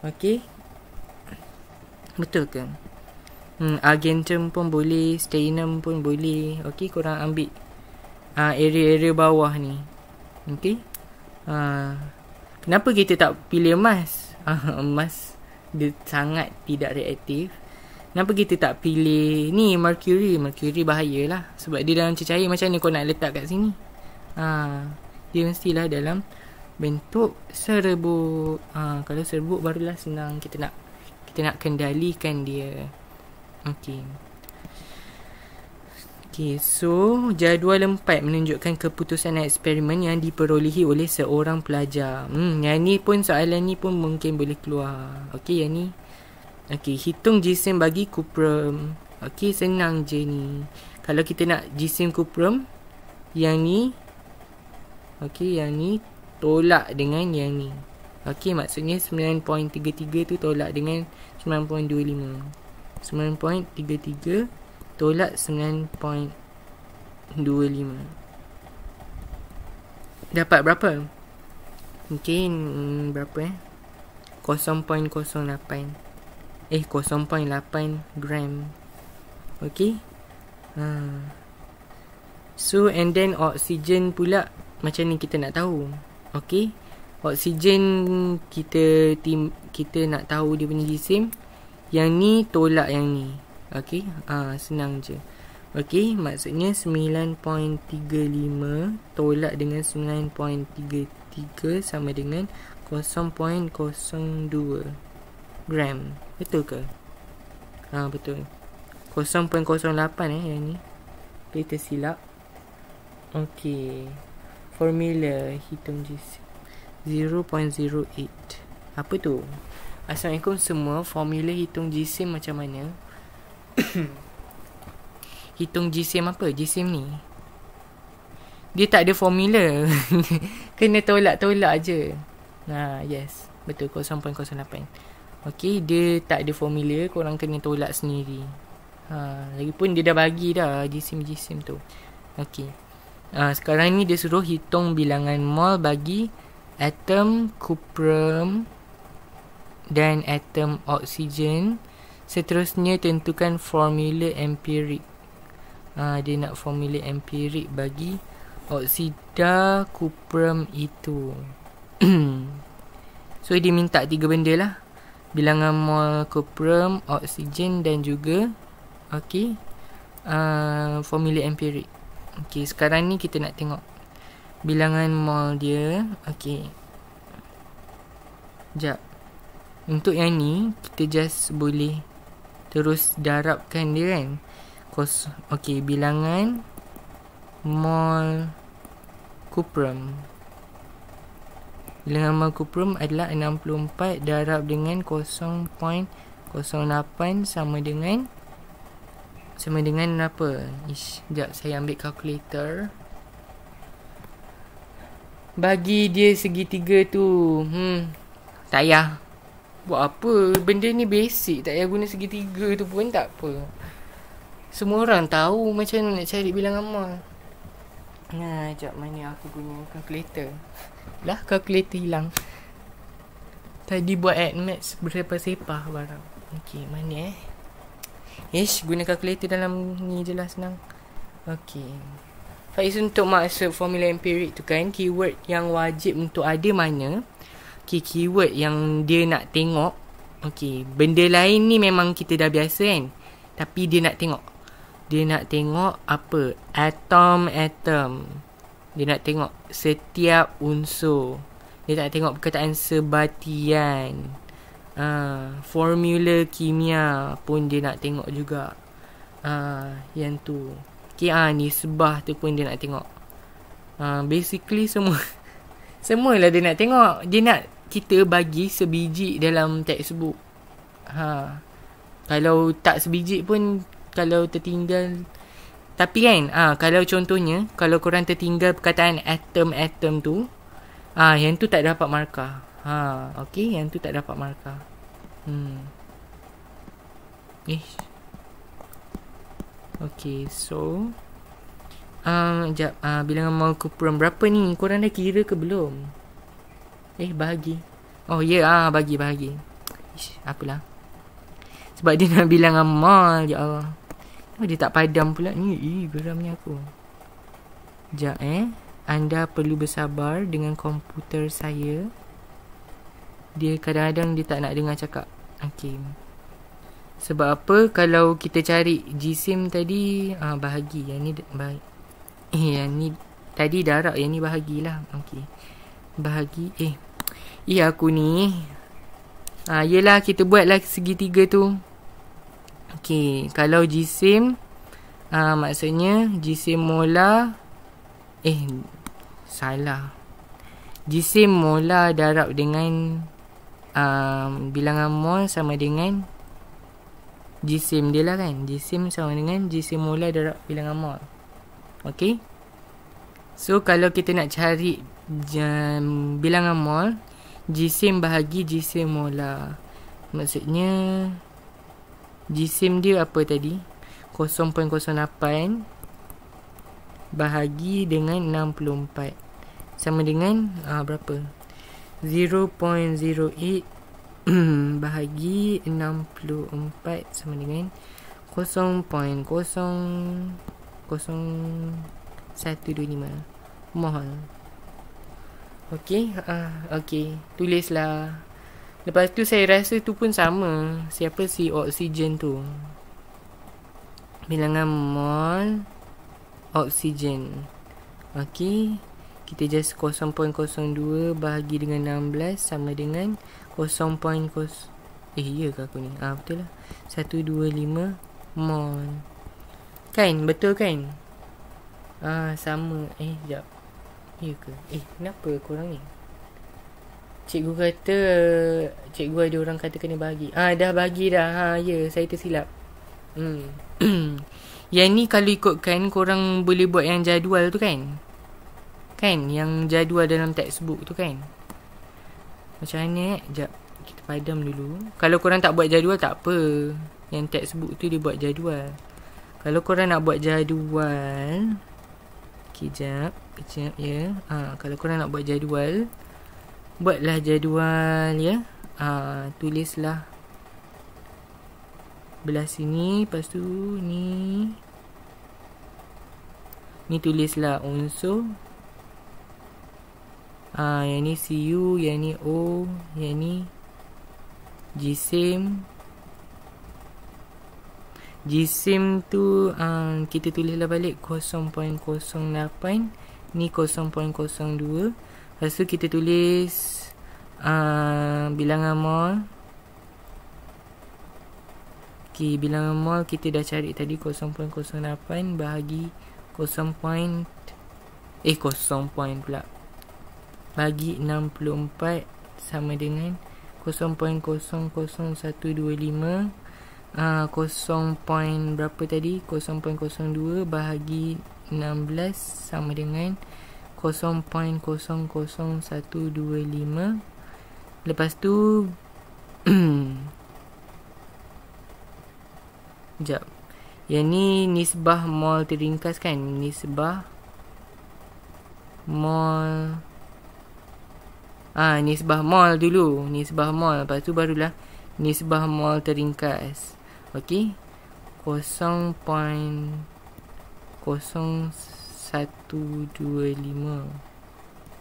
Okay Betul ke? Hmm, Argentum pun boleh, Stainum pun boleh. Okey, korang ambil uh, area-area bawah ni. Okey. Uh, kenapa kita tak pilih emas? Uh, emas dia sangat tidak reaktif. Kenapa kita tak pilih ni mercury? Mercury bahayalah sebab dia dalam cecair macam ni kau nak letak kat sini. uh, dia mestilah dalam bentuk serbuk. uh, kalau serbuk barulah senang kita nak kita nak kendalikan dia okey Okay, so jadual empat menunjukkan keputusan eksperimen yang diperolehi oleh seorang pelajar hmm yang ni pun soalan ni pun mungkin boleh keluar Okay, yang ni Okay, hitung jisim bagi kuprum Okay, senang je ni kalau kita nak jisim kuprum yang ni Okay, yang ni tolak dengan yang ni Okey maksudnya 9.33 tu tolak dengan 9.25. 9.33 tolak 9.25. Dapat berapa? Okey hmm, berapa eh? 0.08. Eh 0.8 gram. Okey. Ha. So and then oksigen pula macam ni kita nak tahu. Okey oksigen kita tim kita nak tahu dia punya jisim yang ni tolak yang ni okey ah ha, senang je okey maksudnya 9.35 tolak dengan 9.33 sama dengan 0.02 gram betul ke ah betul 0.08 eh yang ni kita silap okey formula hitung jisim 0.08 Apa tu? Assalamualaikum semua Formula hitung jisim macam mana? hitung jisim apa? Jisim ni Dia tak ada formula Kena tolak-tolak je Nah, ha, yes Betul 0.08 Okay, dia tak ada formula Korang kena tolak sendiri ha, Lagipun dia dah bagi dah Jisim-jisim tu Okay Uh, ha, sekarang ni dia suruh hitung bilangan mol bagi atom kuprum dan atom oksigen. Seterusnya tentukan formula empirik. Ha, dia nak formula empirik bagi oksida kuprum itu. so dia minta tiga benda lah. Bilangan mol kuprum, oksigen dan juga okey. Uh, formula empirik. Okey, sekarang ni kita nak tengok bilangan mol dia. Okay. Sekejap. Untuk yang ni, kita just boleh terus darabkan dia kan. Kos okay, bilangan mol kuprum. Bilangan mol kuprum adalah 64 darab dengan 0.08 sama dengan sama dengan apa? Ish, sekejap saya ambil kalkulator. Bagi dia segitiga tu hmm, Tak payah Buat apa Benda ni basic Tak payah guna segitiga tu pun tak apa Semua orang tahu Macam nak cari bilang amal Nah, jap mana aku guna kalkulator. Lah, kalkulator hilang Tadi buat add match berapa sepah barang Okay, mana eh Ish, guna kalkulator dalam ni je lah senang Okay Faiz untuk maksud formula empirik tu kan keyword yang wajib untuk ada mana okay, keyword yang dia nak tengok okay, benda lain ni memang kita dah biasa kan tapi dia nak tengok dia nak tengok apa atom-atom dia nak tengok setiap unsur dia nak tengok perkataan sebatian uh, formula kimia pun dia nak tengok juga uh, yang tu KR ah, ni Sebah tu pun dia nak tengok uh, Basically semua semua Semualah dia nak tengok Dia nak kita bagi sebiji dalam textbook ha. Kalau tak sebiji pun Kalau tertinggal Tapi kan ha, Kalau contohnya Kalau korang tertinggal perkataan atom-atom tu ah ha, Yang tu tak dapat markah ha, Okay yang tu tak dapat markah hmm. Eh Okay so um, ah, Sekejap uh, ah, Bilangan mol kupuran berapa ni Korang dah kira ke belum Eh bahagi Oh ya yeah, ah bagi bahagi Ish, Apalah Sebab dia nak bilangan mol Ya Allah Oh dia tak padam pula ni Ih geramnya aku Sekejap eh Anda perlu bersabar Dengan komputer saya Dia kadang-kadang Dia tak nak dengar cakap Okay sebab apa kalau kita cari jisim tadi uh, bahagi yang ni baik. Eh yang ni tadi darab, yang ni bahagilah. Okey. Bahagi eh. Eh aku ni. Ah yelah kita buatlah segitiga tu. Okey, kalau jisim ah uh, maksudnya jisim mola eh salah. Jisim mola darab dengan um, bilangan mol sama dengan G-SIM dia lah kan G-SIM sama dengan G-SIM mula darab bilangan mol Okay So kalau kita nak cari um, bilangan mol G-SIM bahagi G-SIM mula Maksudnya G-SIM dia apa tadi 0.08 Bahagi dengan 64 Sama dengan uh, berapa Hmm, bahagi 64 sama dengan 0.00125 mohon Okey, ah, uh, okey. Tulislah. Lepas tu saya rasa tu pun sama. Siapa si oksigen tu? Bilangan mol oksigen. Okey. Kita just 0.02 bahagi dengan 16 sama dengan 0.0 Eh iya ke aku ni Ah betul lah 125 mol Kan betul kan Ah sama Eh jap Iya ke Eh kenapa korang ni Cikgu kata Cikgu ada orang kata kena bagi Ah dah bagi dah ha, Ya saya tersilap Hmm ya ni kalau ikut ikutkan Korang boleh buat yang jadual tu kan Kan Yang jadual dalam textbook tu kan macam mana eh Sekejap Kita padam dulu Kalau korang tak buat jadual tak apa Yang textbook tu dia buat jadual Kalau korang nak buat jadual Kejap Kejap ya ha, Kalau korang nak buat jadual Buatlah jadual ya ha, Tulislah Belah sini Lepas tu ni Ni tulislah unsur ha, yang ni CU yang ni O yang ni G sim G sim tu um, kita tulislah balik 0.08 ni 0.02 lepas tu kita tulis um, bilangan mol ok bilangan mol kita dah cari tadi 0.08 bahagi 0. eh 0. pula 0.08 bagi 64 sama dengan 0.00125 uh, 0. berapa tadi 0.02 bahagi 16 sama dengan 0.00125 lepas tu jap yang ni nisbah mol teringkas kan nisbah mol Ha, Nisbah Mall dulu. Nisbah Mall. Lepas tu barulah Nisbah Mall teringkas. Okey. 0.0125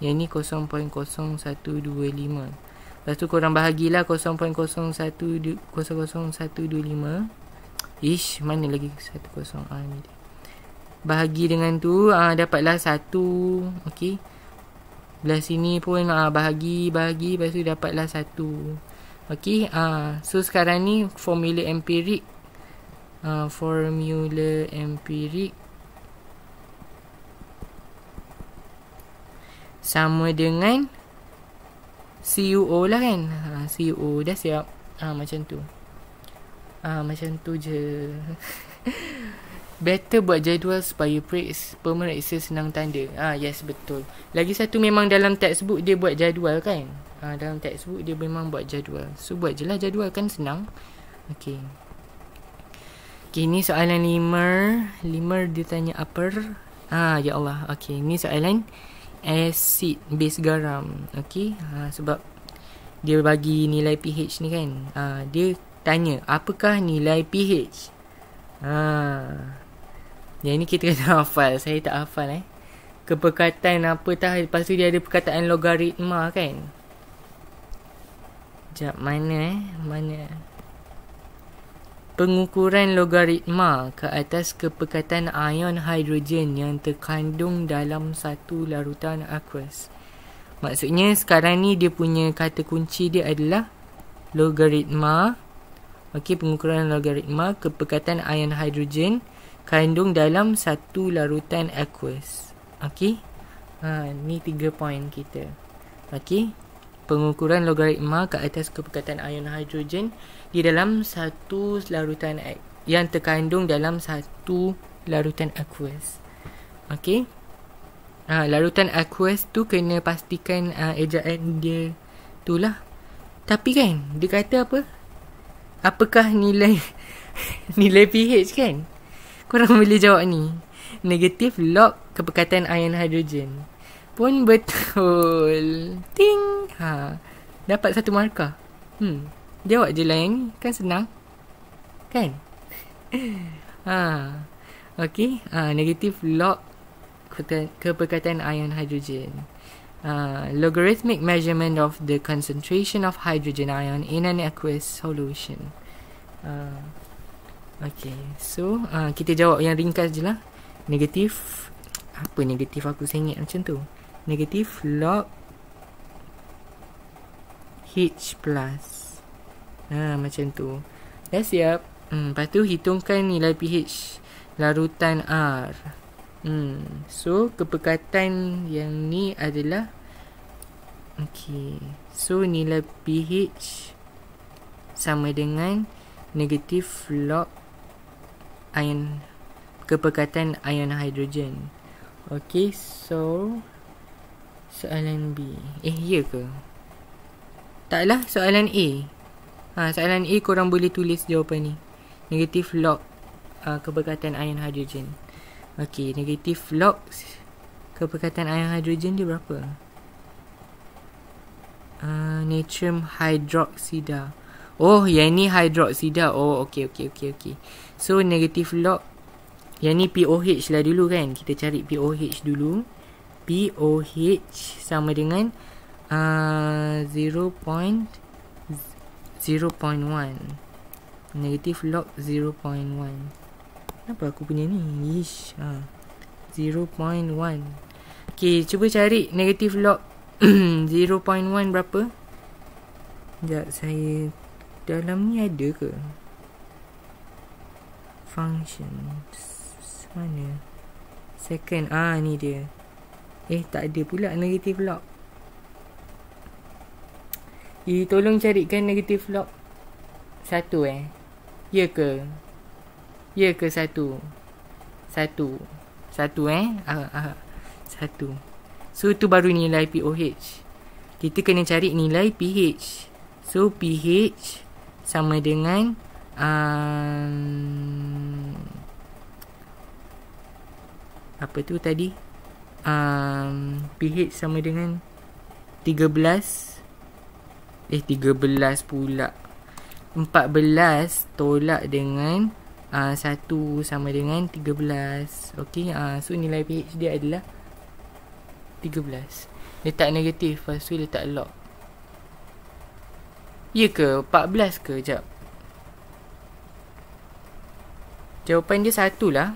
Yang ni 0.0125 Lepas tu korang bahagilah 0.0125. Ish, mana lagi 10 ah, ni dia. Bahagi dengan tu ah, Dapatlah 1 Okey Belah sini pun ha, bahagi bahagi lepas tu dapatlah satu. ok? ha, ah, so sekarang ni formula empirik ah, formula empirik sama dengan CUO lah kan. Ha, CUO dah siap. Ha, macam tu. Ha, macam tu je. Better buat jadual supaya periksa, pemeriksa senang tanda. Ah ha, yes betul. Lagi satu memang dalam textbook dia buat jadual kan. Ah ha, dalam textbook dia memang buat jadual. So buat je lah jadual kan senang. Okay. Okay ni soalan lima. Lima dia tanya apa. Ah ya Allah. Okay ni soalan acid base garam. Okay. Ha, ah, sebab dia bagi nilai pH ni kan. Ah ha, dia tanya apakah nilai pH. Ah. Ha. Yang ini kita kena hafal Saya tak hafal eh Kepekatan apa tah Lepas tu dia ada perkataan logaritma kan Sekejap mana eh Mana Pengukuran logaritma ke atas kepekatan ion hidrogen yang terkandung dalam satu larutan aqueous. Maksudnya sekarang ni dia punya kata kunci dia adalah logaritma. Okey, pengukuran logaritma kepekatan ion hidrogen kandung dalam satu larutan aqueous. Okey. Ha, ni tiga poin kita. Okey. Pengukuran logaritma ke atas kepekatan ion hidrogen di dalam satu larutan yang terkandung dalam satu larutan aqueous. Okey. Ha, larutan aqueous tu kena pastikan ha, ejaan dia tu Tapi kan, dia kata apa? Apakah nilai nilai pH kan? korang boleh jawab ni. Negatif log kepekatan ion hidrogen. Pun betul. Ting. Ha. Dapat satu markah. Hmm. Jawab je lah yang ni. Kan senang. Kan? Ha. okay, Ha. Negatif log kepekatan ion hidrogen. Uh, ha, logarithmic measurement of the concentration of hydrogen ion in an aqueous solution. Uh, Okay So uh, Kita jawab yang ringkas je lah Negatif Apa negatif aku sengit macam tu Negatif log H plus Ha macam tu Dah siap hmm, Lepas tu hitungkan nilai pH Larutan R hmm, So kepekatan yang ni adalah Okay So nilai pH Sama dengan Negatif log ion kepekatan ion hidrogen. Okey, so soalan B. Eh, ya ke? Taklah soalan A. Ha, soalan A korang boleh tulis jawapan ni. Negatif log uh, kepekatan ion hidrogen. Okey, negatif log kepekatan ion hidrogen dia berapa? Uh, natrium hidroksida. Oh, yang ni hidroksida. Oh, okey, okey, okey, okey. So negative log Yang ni POH lah dulu kan Kita cari POH dulu POH sama dengan uh, 0.0.1 Negative log 0.1 Kenapa aku punya ni? Ish, ha. 0.1 Okay, cuba cari negative log 0.1 berapa? Sekejap, saya Dalam ni ada ke? functions mana second ah ni dia eh tak ada pula negative log i eh, tolong carikan negative log satu eh ya ke ya ke satu satu satu eh ah, ah. satu so tu baru nilai POH kita kena cari nilai pH so pH sama dengan um, apa tu tadi um, pH sama dengan 13 eh 13 pula 14 tolak dengan uh, 1 sama dengan 13 ok uh, so nilai pH dia adalah 13 letak negatif lepas tu letak log ya ke 14 ke jap Jawapan dia satu lah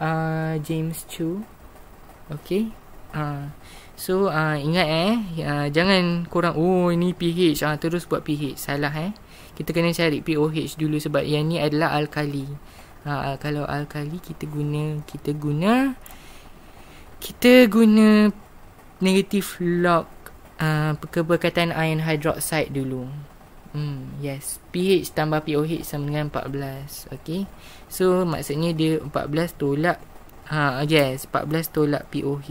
uh, James Chu Okay uh, So uh, ingat eh uh, Jangan kurang Oh ini PH uh, Terus buat PH Salah eh Kita kena cari POH dulu Sebab yang ni adalah alkali uh, Kalau alkali kita guna Kita guna Kita guna Negative log uh, Keberkatan ion hydroxide dulu Hmm, yes. PH tambah POH sama dengan 14. Okay. So, maksudnya dia 14 tolak. Ha, yes. 14 tolak POH.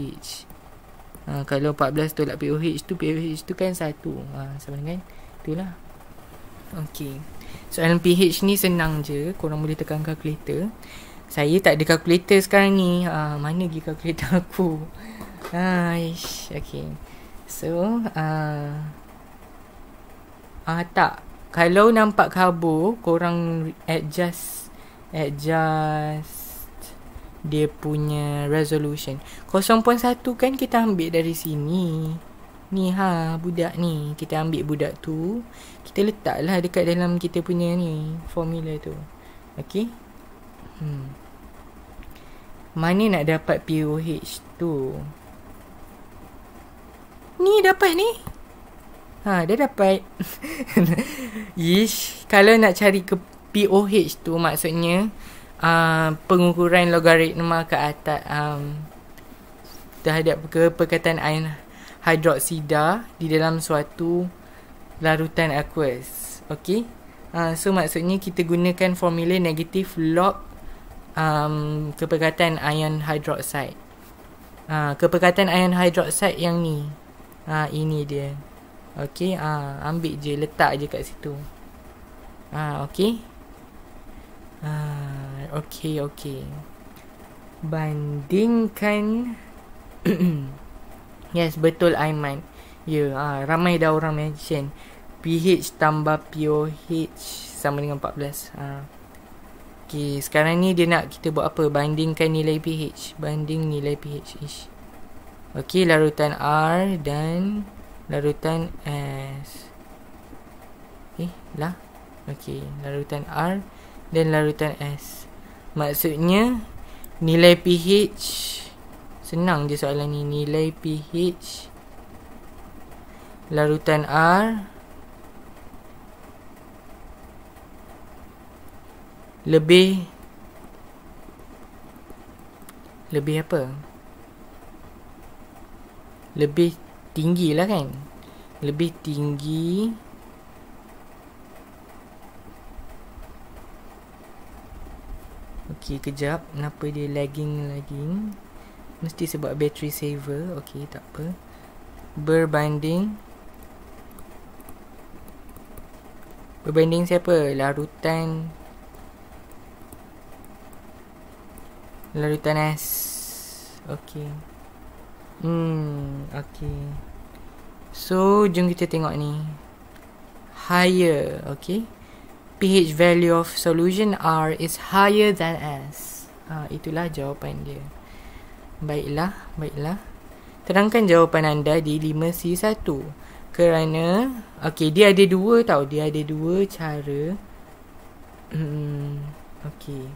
Ha, kalau 14 tolak POH tu, POH tu kan 1. Ha, sama dengan itulah. Okay. Soalan PH ni senang je. Korang boleh tekan kalkulator. Saya tak ada kalkulator sekarang ni. Ha, mana pergi kalkulator aku? Ha, ish. Okay. So, uh, Ah uh, tak. Kalau nampak kabur, korang adjust adjust dia punya resolution. 0.1 kan kita ambil dari sini. Ni ha budak ni. Kita ambil budak tu. Kita letaklah dekat dalam kita punya ni formula tu. Okey. Hmm. Mana nak dapat POH tu? Ni dapat ni. Ha, dia dapat Yish Kalau nak cari ke POH tu maksudnya uh, Pengukuran logaritma ke atas um, Terhadap ke perkataan air hidroksida Di dalam suatu larutan aqueous Okey, uh, ah, So maksudnya kita gunakan formula negatif log um, Keperkataan ion hidroksida uh, Keperkataan ion hidroksida yang ni uh, Ini dia Okey, ah uh, ambil je, letak je kat situ. Ah uh, okey. Ah uh, okey okey. Bandingkan Yes, betul Aiman. Ya, yeah, uh, ramai dah orang mention pH tambah POH sama dengan 14. Ah. Uh. Okey, sekarang ni dia nak kita buat apa? Bandingkan nilai pH. Banding nilai pH. Okay larutan R dan larutan S Okay, eh, lah Okay, larutan R Dan larutan S Maksudnya Nilai pH Senang je soalan ni Nilai pH Larutan R Lebih Lebih apa? Lebih tinggi lah kan lebih tinggi ok kejap kenapa dia lagging lagging mesti sebab battery saver ok takpe berbanding berbanding siapa larutan larutan S ok ok Hmm, okay. So, jom kita tengok ni. Higher, okay. pH value of solution R is higher than S. Ha, itulah jawapan dia. Baiklah, baiklah. Terangkan jawapan anda di 5C1. Kerana, okay, dia ada dua tau. Dia ada dua cara. Hmm, okay.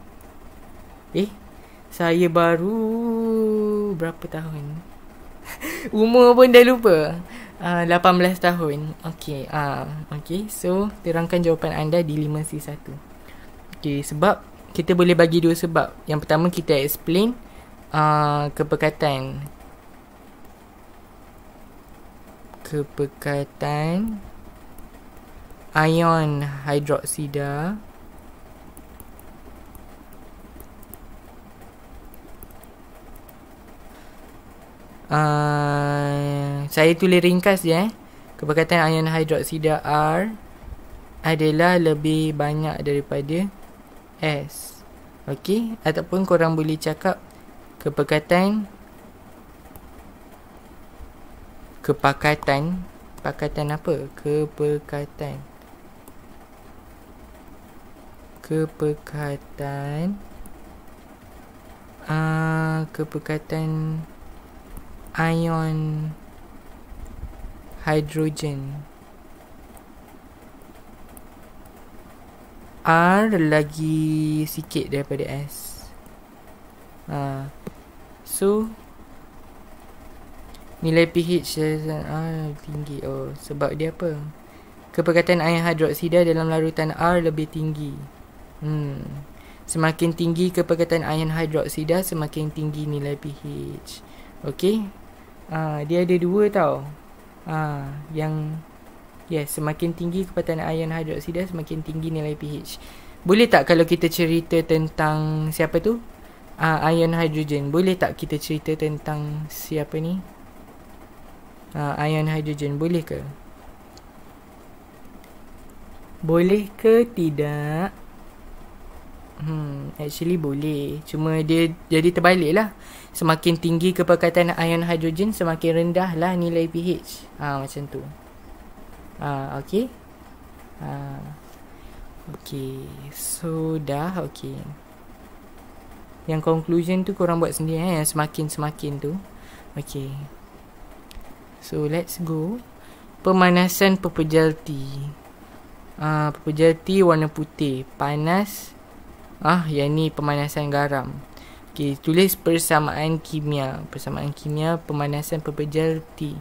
Eh, saya baru berapa tahun? Umur pun dah lupa. Uh, ah, 18 tahun. Okay. Uh, ah, okay. So, terangkan jawapan anda di 5C1. Okay. Sebab, kita boleh bagi dua sebab. Yang pertama, kita explain uh, kepekatan. Kepekatan ion hidroksida. Kepekatan uh, saya tulis ringkas je eh. Keberkatan ion hidroksida R adalah lebih banyak daripada S. Okey, ataupun korang boleh cakap keberkatan kepakatan pakatan apa? Keberkatan kepekatan uh, ah, kepekatan ion hydrogen R lagi sikit daripada S uh, So Nilai pH saya ah, tinggi oh sebab dia apa? Kepekatan ion hidroksida dalam larutan R lebih tinggi. Hmm. Semakin tinggi kepekatan ion hidroksida, semakin tinggi nilai pH. Okay. Ah, dia ada dua tau. Ah, yang yes, semakin tinggi kepatan ion hidroksida semakin tinggi nilai pH. Boleh tak kalau kita cerita tentang siapa tu? Ah, ion hidrogen. Boleh tak kita cerita tentang siapa ni? Ah, ion hidrogen. Boleh ke? Boleh ke tidak? Hmm, actually boleh. Cuma dia jadi terbalik lah. Semakin tinggi kepekatan ion hidrogen, semakin rendahlah nilai pH. Ha, macam tu. Ha, okay. Ha, okay. So, dah. Okay. Yang conclusion tu korang buat sendiri. Eh? Yang semakin-semakin tu. Okay. So, let's go. Pemanasan pepejal T. Ha, pepejal T warna putih. Panas. Ah, yang ni pemanasan garam. Okey, tulis persamaan kimia. Persamaan kimia pemanasan pepejal T.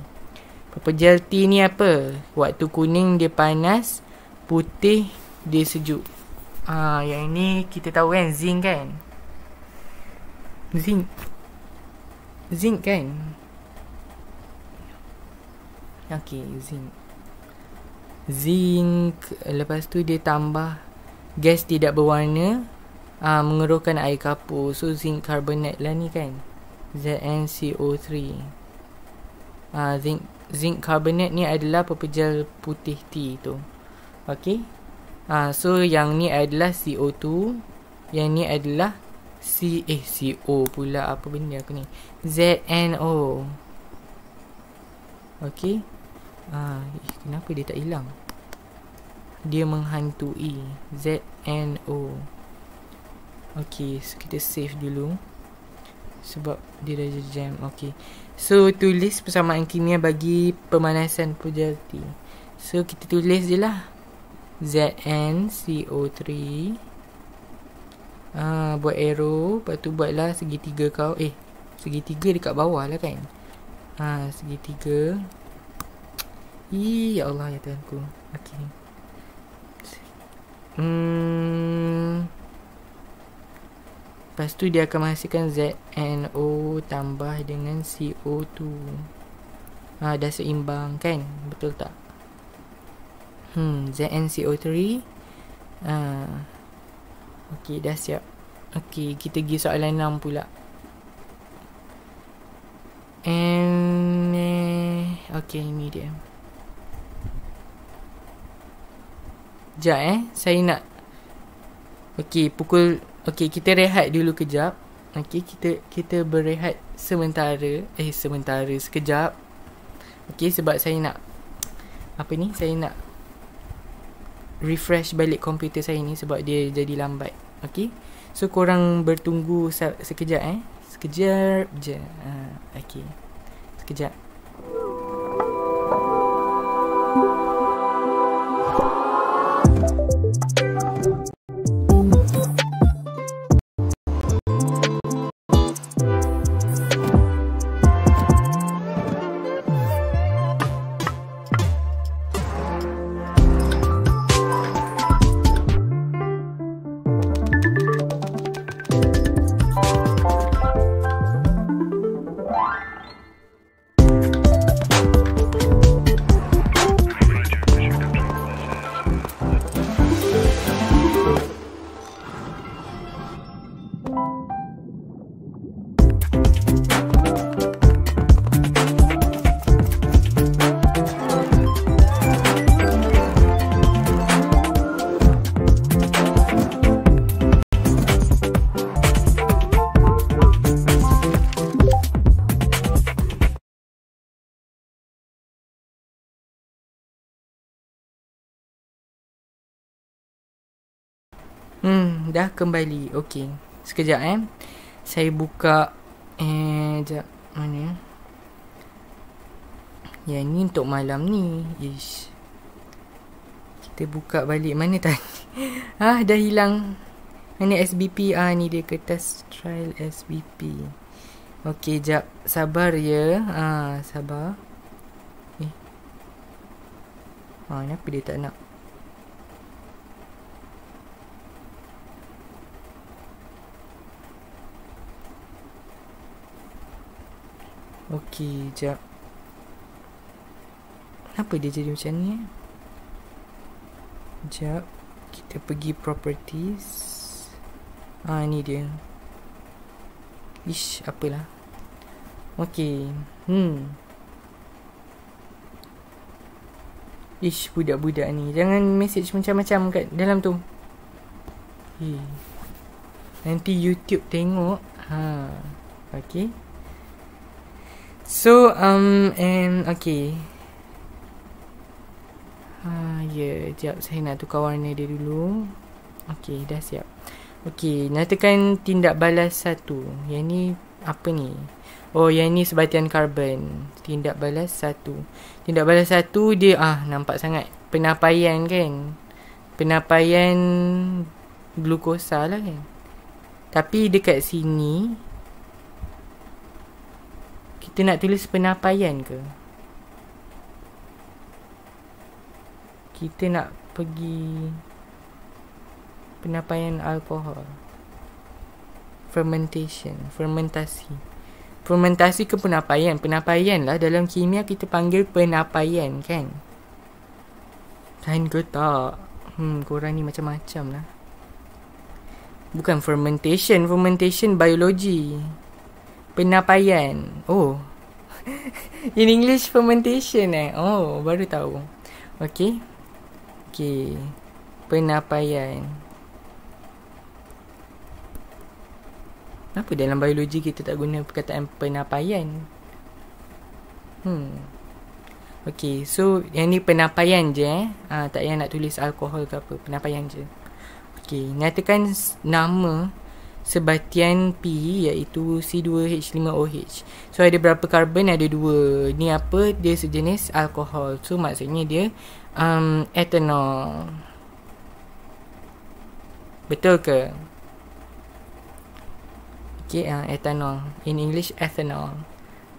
Pepejal T ni apa? Waktu kuning dia panas, putih dia sejuk. Ah, ha, yang ini kita tahu kan zinc kan? Zinc. Zinc kan? Okey, zinc. Zinc lepas tu dia tambah gas tidak berwarna uh, ah, mengeruhkan air kapur so zinc carbonate lah ni kan ZnCO3 uh, ah, zinc zinc carbonate ni adalah pepejal putih T tu okey uh, ah, so yang ni adalah CO2 yang ni adalah C eh CO pula apa benda aku ni ZnO okey uh, eh, kenapa dia tak hilang dia menghantui ZnO. Okay, so kita save dulu Sebab dia dah jam Okay, so tulis persamaan kimia bagi pemanasan pujati So, kita tulis je lah ZnCO3 uh, ah, Buat arrow Lepas tu lah segitiga kau Eh, segitiga dekat bawah lah kan Ha, uh, segitiga Ih, ya Allah ya Tuhan ku Okay Hmm Lepas tu dia akan menghasilkan ZNO tambah dengan CO2 ha, ah, Dah seimbang kan? Betul tak? Hmm, ZNCO3 ha, ah, Okay, dah siap Okay, kita pergi soalan 6 pula And eh, Okay, ni dia Sekejap eh, saya nak Okay, pukul Okay, kita rehat dulu kejap. Okay, kita kita berehat sementara. Eh, sementara. Sekejap. Okay, sebab saya nak... Apa ni? Saya nak... Refresh balik komputer saya ni sebab dia jadi lambat. Okay? So, korang bertunggu se- sekejap eh. Sekejap je. Uh, ha, okay. Sekejap. Thank you. dah kembali. Okey. Sekejap eh. Saya buka eh jap mana? Ya ni untuk malam ni. Ish. Kita buka balik mana tadi? ah dah hilang. Mana SBP? Ah ni dia kertas trial SBP. Okey jap sabar ya. Ah sabar. Eh. Ah ni apa dia tak nak? Okey, jap. Kenapa dia jadi macam ni? Eh? Jap. Kita pergi properties. Ah, ini dia. Ish, apalah. Okey. Hmm. Ish, budak-budak ni. Jangan message macam-macam kat dalam tu. Hei. Nanti YouTube tengok. Ha. Okey. So um and okay. Ha uh, ya, yeah, jap saya nak tukar warna dia dulu. Okay, dah siap. Okay, nyatakan tindak balas satu. Yang ni apa ni? Oh, yang ni sebatian karbon. Tindak balas satu. Tindak balas satu dia ah nampak sangat penapaian kan? Penapaian glukosa lah kan? Tapi dekat sini kita nak tulis penapaian ke? Kita nak pergi penapaian alkohol. Fermentation, fermentasi. Fermentasi ke penapaian? Penapaian lah dalam kimia kita panggil penapaian kan? Kan ke tak? Hmm, korang ni macam-macam lah. Bukan fermentation, fermentation biologi. Penapaian. Oh. In English, fermentation eh. Oh, baru tahu. Okay. Okay. Penapaian. Kenapa dalam biologi kita tak guna perkataan penapaian? Hmm. Okay, so yang ni penapaian je eh. Ha, tak payah nak tulis alkohol ke apa. Penapaian je. Okay, nyatakan nama sebatian P iaitu C2H5OH. So ada berapa karbon? Ada dua. Ni apa? Dia sejenis alkohol. So maksudnya dia um, etanol. Betul ke? Okay, uh, etanol. In English, ethanol.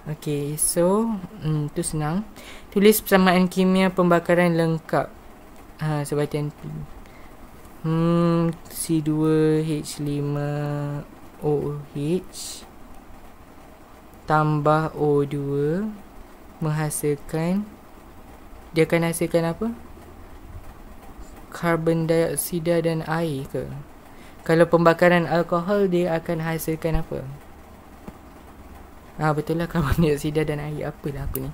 Okay, so um, tu senang. Tulis persamaan kimia pembakaran lengkap uh, sebatian P. Hmm, C2H5OH tambah O2 menghasilkan dia akan hasilkan apa? Karbon dioksida dan air ke? Kalau pembakaran alkohol dia akan hasilkan apa? Ah betul lah karbon dioksida dan air apa? Lah aku ni.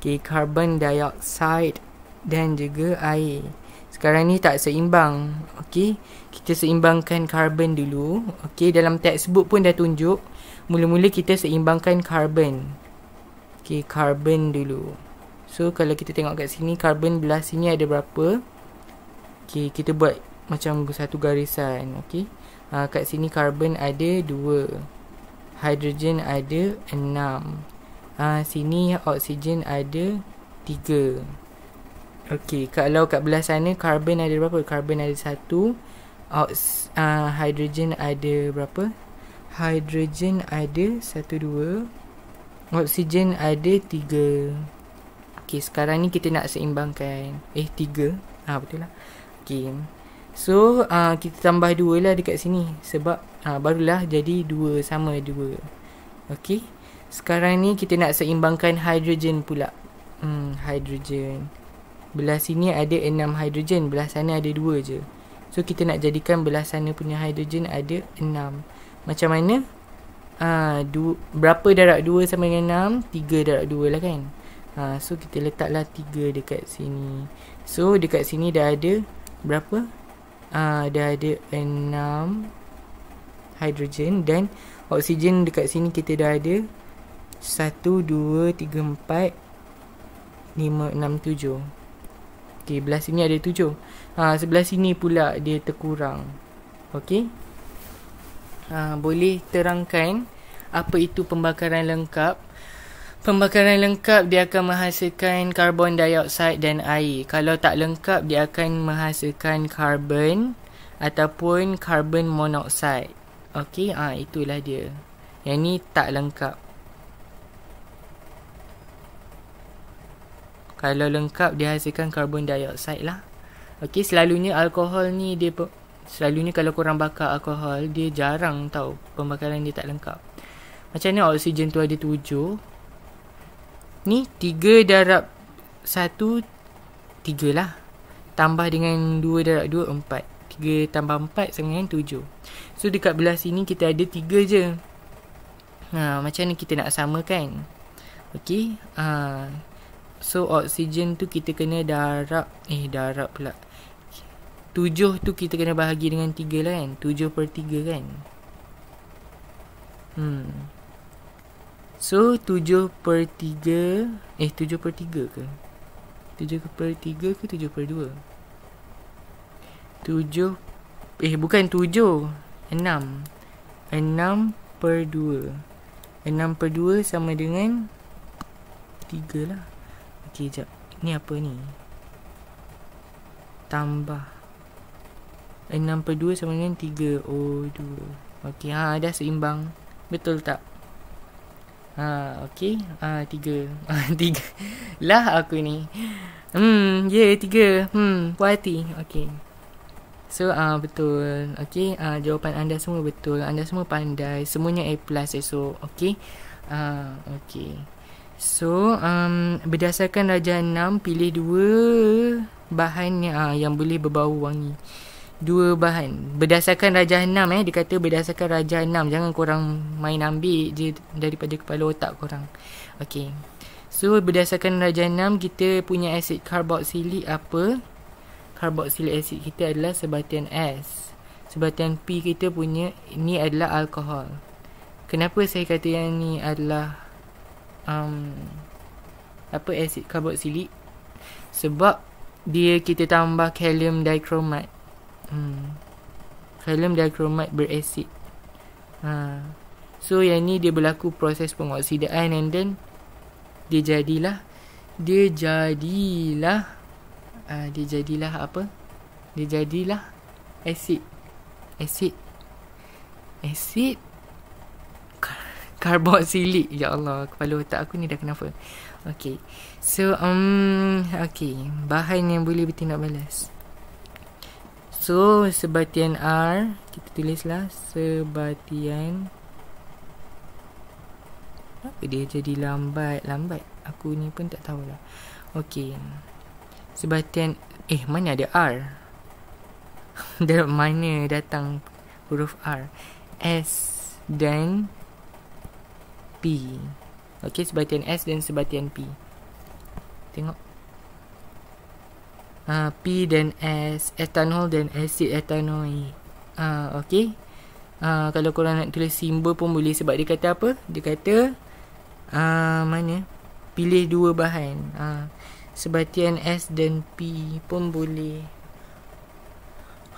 Okey, karbon dioksida dan juga air sekarang ni tak seimbang. Okey, kita seimbangkan karbon dulu. Okey, dalam textbook pun dah tunjuk. Mula-mula kita seimbangkan karbon. Okey, karbon dulu. So, kalau kita tengok kat sini, karbon belah sini ada berapa? Okey, kita buat macam satu garisan. Okey, uh, kat sini karbon ada 2. hidrogen ada 6. Uh, ah, sini oksigen ada 3. Okey, kalau kat belah sana karbon ada berapa? Karbon ada satu. Oks, uh, ah, hydrogen ada berapa? Hydrogen ada satu dua. Oksigen ada tiga. Okey, sekarang ni kita nak seimbangkan. Eh, tiga. Ah betul lah. Okey. So, uh, kita tambah dua lah dekat sini. Sebab uh, barulah jadi dua sama dua. Okey. Sekarang ni kita nak seimbangkan hydrogen pula. Hmm, hydrogen. Belah sini ada 6 hidrogen, belah sana ada 2 je. So kita nak jadikan belah sana punya hidrogen ada 6. Macam mana? Ha, dua, berapa darab 2 sama dengan 6? 3 darab 2 lah kan? Ha, so kita letaklah 3 dekat sini. So dekat sini dah ada berapa? Ha, dah ada 6 hidrogen dan oksigen dekat sini kita dah ada 1, 2, 3, 4, 5, 6, 7. Okey, belah sini ada tujuh. Ha, sebelah sini pula dia terkurang. Okey. Ha, boleh terangkan apa itu pembakaran lengkap? Pembakaran lengkap dia akan menghasilkan karbon dioksida dan air. Kalau tak lengkap dia akan menghasilkan karbon ataupun karbon monoksida. Okey, ha, itulah dia. Yang ni tak lengkap. kalau lengkap dia hasilkan karbon dioxide lah okey selalunya alkohol ni dia selalunya kalau kurang bakar alkohol dia jarang tau pembakaran dia tak lengkap macam ni oksigen tu ada 7 ni 3 darab 1 3 lah tambah dengan 2 darab 2 4 3 tambah 4 sama dengan 7 So dekat belah sini kita ada 3 je ha, Macam ni kita nak samakan Okay ha, So oksigen tu kita kena darab Eh darab pula 7 tu kita kena bahagi dengan 3 lah kan 7 per 3 kan Hmm So 7 per 3 Eh 7 per 3 ke 7 per 3 ke 7 per 2 7 Eh bukan 7 6 6 per 2 6 per 2 sama dengan 3 lah fikir jap Ni apa ni Tambah enam per dua sama dengan tiga. Oh 2 Okey ha, dah seimbang Betul tak Ha, okey. Ha, tiga. Ha, tiga. lah aku ni. Hmm, ye, ya, yeah, tiga. Hmm, puas hati. Okey. So, ah uh, betul. Okey, ah uh, jawapan anda semua betul. Anda semua pandai. Semuanya A+, plus esok. Okey. Ah, uh, okey. So um, berdasarkan Raja enam pilih dua bahan yang, uh, yang boleh berbau wangi Dua bahan Berdasarkan Raja enam eh Dia kata berdasarkan Raja enam Jangan korang main ambil je daripada kepala otak korang Okay So berdasarkan Raja enam kita punya asid karboksilik apa? Karboksilik asid kita adalah sebatian S Sebatian P kita punya ni adalah alkohol Kenapa saya kata yang ni adalah um, apa asid karbon sebab dia kita tambah kalium dichromate hmm. kalium dichromate berasid ha. so yang ni dia berlaku proses pengoksidaan and then dia jadilah dia jadilah uh, dia jadilah apa dia jadilah asid asid asid karboksilik ya Allah kepala otak aku ni dah kenapa Okay, so um okay. bahan yang boleh bertindak balas so sebatian r kita tulislah sebatian Kenapa dia jadi lambat lambat aku ni pun tak tahulah Okay, sebatian eh mana ada r dari mana datang huruf r s dan Okey, sebatian S dan sebatian P. Tengok. Uh, P dan S, etanol dan asid etanoi. Uh, ah, Okey. Uh, ah, kalau korang nak tulis simbol pun boleh sebab dia kata apa? Dia kata uh, mana? Pilih dua bahan. Uh, sebatian S dan P pun boleh.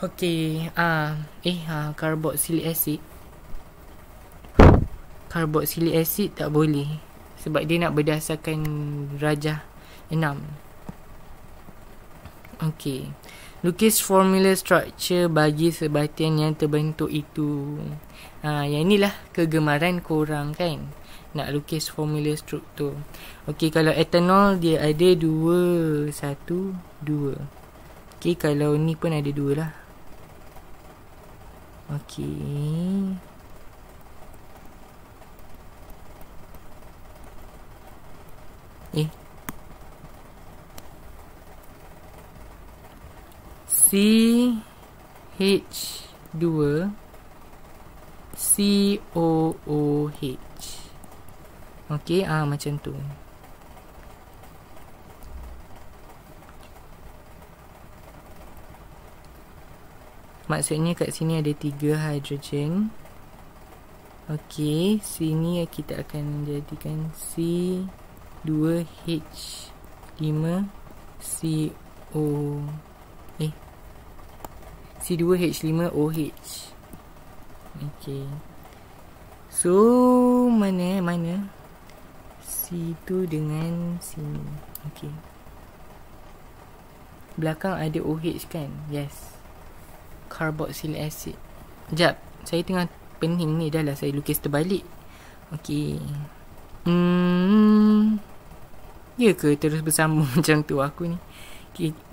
Okey. Uh, eh, uh, carboxylic acid carboxylic acid tak boleh sebab dia nak berdasarkan rajah 6 Okey. Lukis formula structure bagi sebatian yang terbentuk itu. Ha, yang inilah kegemaran korang kan. Nak lukis formula struktur. Okey, kalau etanol dia ada 2, 1, 2. Okey, kalau ni pun ada 2 lah. Okey. C H 2 COOH Okey ah macam tu. Maksudnya kat sini ada 3 hidrogen. Okey, sini kita akan jadikan C2H5COOH. C2H5OH Okay So Mana eh mana Situ dengan sini Okay Belakang ada OH kan Yes Carboxylic acid Sekejap Saya tengah pening ni dah lah Saya lukis terbalik Okay Hmm Ya ke terus bersambung macam tu aku ni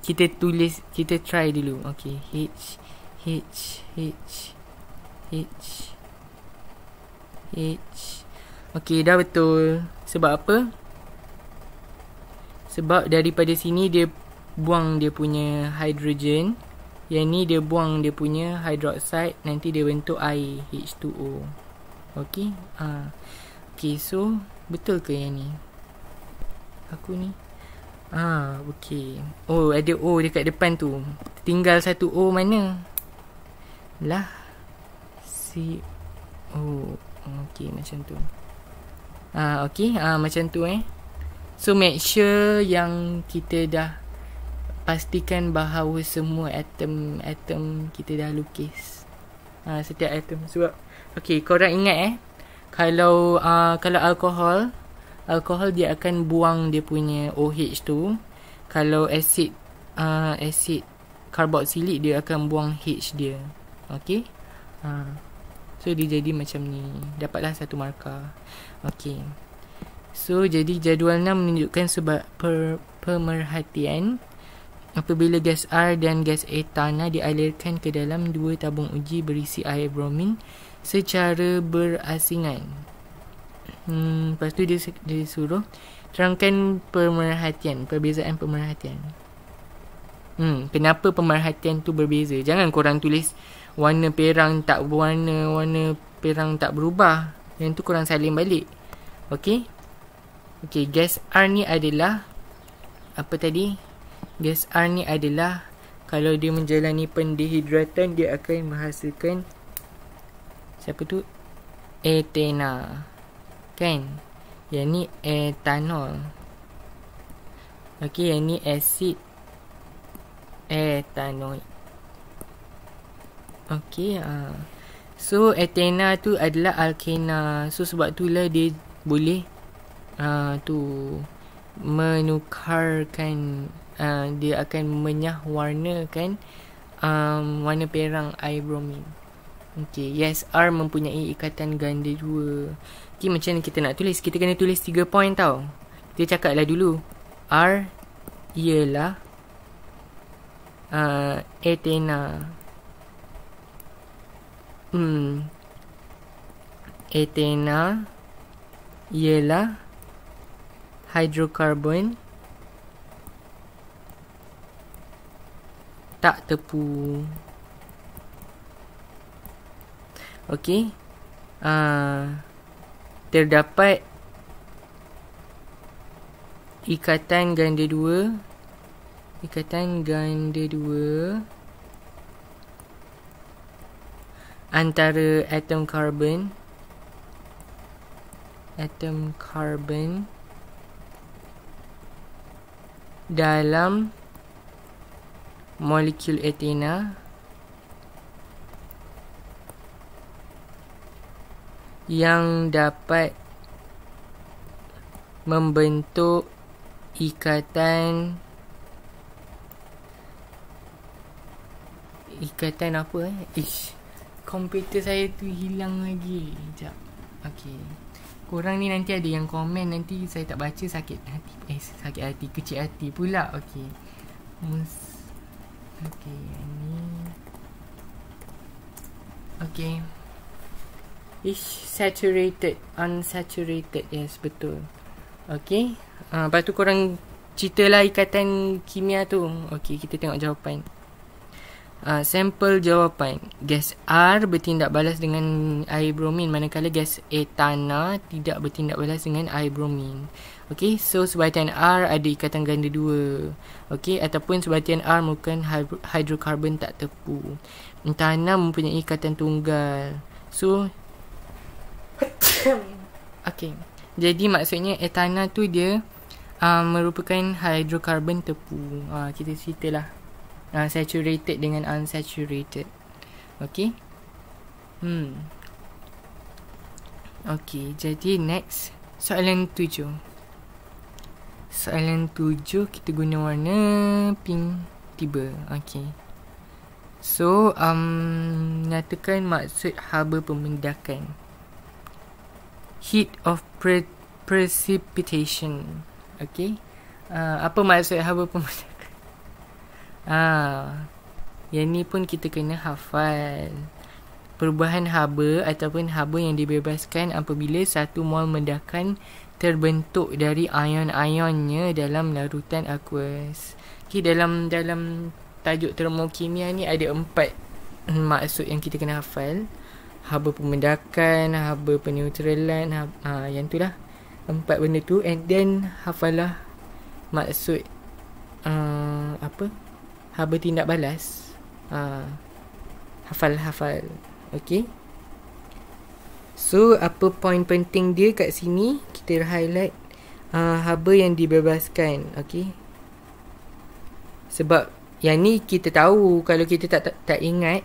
kita tulis kita try dulu okey h hitch, hitch, hitch, hitch. Okey, dah betul. Sebab apa? Sebab daripada sini dia buang dia punya hidrogen. Yang ni dia buang dia punya hydroxide. Nanti dia bentuk air H2O. Okey? Ah, Okey, so betul ke yang ni? Aku ni? Ah, ha, okey. Oh, ada O dekat depan tu. Tinggal satu O mana? lah si oh okey macam tu ah uh, okey ah uh, macam tu eh so make sure yang kita dah pastikan bahawa semua atom-atom kita dah lukis uh, setiap atom sebab okey korang ingat eh kalau uh, kalau alkohol alkohol dia akan buang dia punya OH tu kalau asid uh, ah, asid karboksilik dia akan buang H dia Okey. Ha. So dia jadi macam ni. Dapatlah satu markah. Okey. So jadi jadual 6 menunjukkan sebab per, pemerhatian apabila gas R dan gas etana dialirkan ke dalam dua tabung uji berisi air bromin secara berasingan. Hmm, lepas tu dia, dia suruh terangkan pemerhatian, perbezaan pemerhatian. Hmm, kenapa pemerhatian tu berbeza? Jangan korang tulis warna perang tak warna warna perang tak berubah yang tu kurang salin balik okay? Okay gas R ni adalah apa tadi gas R ni adalah kalau dia menjalani pendehidratan dia akan menghasilkan siapa tu etena kan yang ni etanol Okay, yang ni asid etanoid Okay uh. Ah. So Athena tu adalah Alkena So sebab tu lah dia boleh uh, Tu Menukarkan uh, Dia akan menyah warnakan um, Warna perang air bromin Okay Yes R mempunyai ikatan ganda dua Okay macam kita nak tulis Kita kena tulis tiga point tau Kita cakap lah dulu R Ialah uh, Athena Hmm. Etena ialah hidrokarbon tak tepu. Okey. Uh, terdapat ikatan ganda dua ikatan ganda dua antara atom karbon atom karbon dalam molekul etena yang dapat membentuk ikatan ikatan apa eh ish komputer saya tu hilang lagi. Sekejap. Okay. Korang ni nanti ada yang komen nanti saya tak baca sakit hati. Eh, sakit hati. Kecil hati pula. Okay. Mus. Okay, yang ni. Okay. Ish, saturated. Unsaturated. Yes, betul. Okay. Uh, ah, lepas tu korang ceritalah ikatan kimia tu. Okay, kita tengok jawapan uh, sampel jawapan gas R bertindak balas dengan air bromin manakala gas etana tidak bertindak balas dengan air bromin Okey, so sebatian R ada ikatan ganda dua. Okey, ataupun sebatian R merupakan hidrokarbon tak tepu. Etana mempunyai ikatan tunggal. So, okey. Jadi maksudnya etana tu dia uh, merupakan hidrokarbon tepu. Uh, kita ceritalah uh, saturated dengan unsaturated. Okay. Hmm. Okay, jadi next soalan tujuh. Soalan tujuh kita guna warna pink tiba. Okay. So, um, nyatakan maksud haba pemendakan. Heat of pre- precipitation. Okay. Uh, apa maksud haba pemendakan? Ha. Yang ni pun kita kena hafal. Perubahan haba ataupun haba yang dibebaskan apabila satu mol mendakan terbentuk dari ion-ionnya dalam larutan aqueous. Okay, dalam dalam tajuk termokimia ni ada empat maksud yang kita kena hafal. Haba pemendakan, haba peneutralan, ha, ha yang tu lah. Empat benda tu and then hafalah maksud uh, apa Ha bertindak balas. Ha hafal hafal. Okey. So apa poin penting dia kat sini kita highlight uh, haba yang dibebaskan okey sebab yang ni kita tahu kalau kita tak tak, tak ingat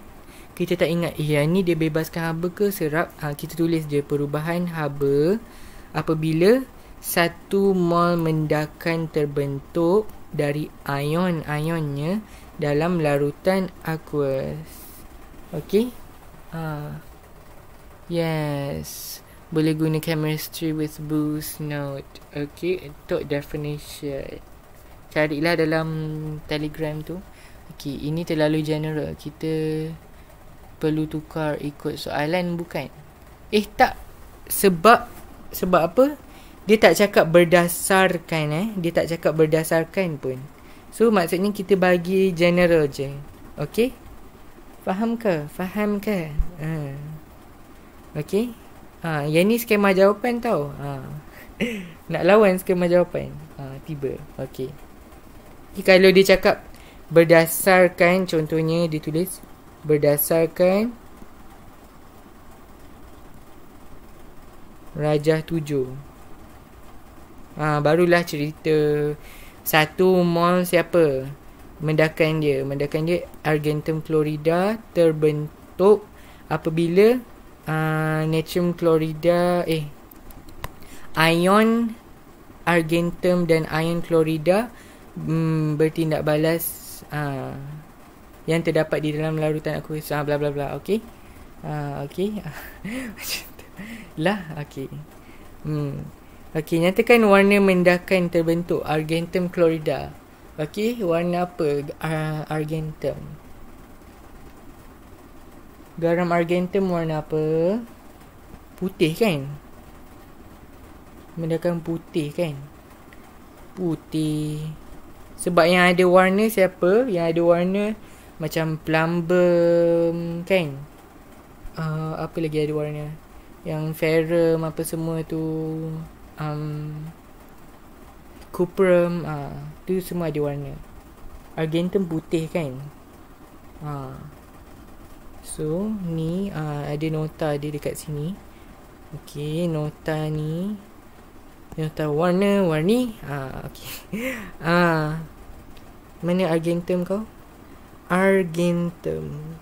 kita tak ingat eh, yang ni dia bebaskan haba ke serap uh, kita tulis dia perubahan haba apabila satu mol mendakan terbentuk dari ion-ionnya dalam larutan aquas. okay, Uh, ah. yes. Boleh guna chemistry with boost note. okay, untuk definition. Carilah dalam telegram tu. okay, ini terlalu general. Kita perlu tukar ikut soalan bukan? Eh tak. Sebab sebab apa? Dia tak cakap berdasarkan eh. Dia tak cakap berdasarkan pun. So maksudnya kita bagi general je. Okay? Faham ke? Faham ke? Ha. Okay? Ha, yang ni skema jawapan tau. Ha. Nak lawan skema jawapan. Ha, tiba. Okay. Jadi, kalau dia cakap berdasarkan contohnya dia tulis berdasarkan Rajah tujuh. Ha, barulah cerita satu mol siapa? Mendakan dia. Mendakan dia argentum chlorida terbentuk apabila uh, natrium chlorida eh ion argentum dan ion chlorida mm, bertindak balas uh, yang terdapat di dalam larutan aku uh, bla bla bla okey uh, okey lah okay. hmm Okey, nyatakan warna mendakan terbentuk argentum clorida. Okey, warna apa uh, argentum? Garam argentum warna apa? Putih kan? Mendakan putih kan? Putih. Sebab yang ada warna siapa? Yang ada warna macam plumbum kan? Uh, apa lagi ada warna? Yang ferrum apa semua tu um, Cuprum uh, Tu semua ada warna Argentum putih kan uh, So ni uh, Ada nota dia dekat sini Okay nota ni Nota warna Warni uh, okay. uh, Mana Argentum kau Argentum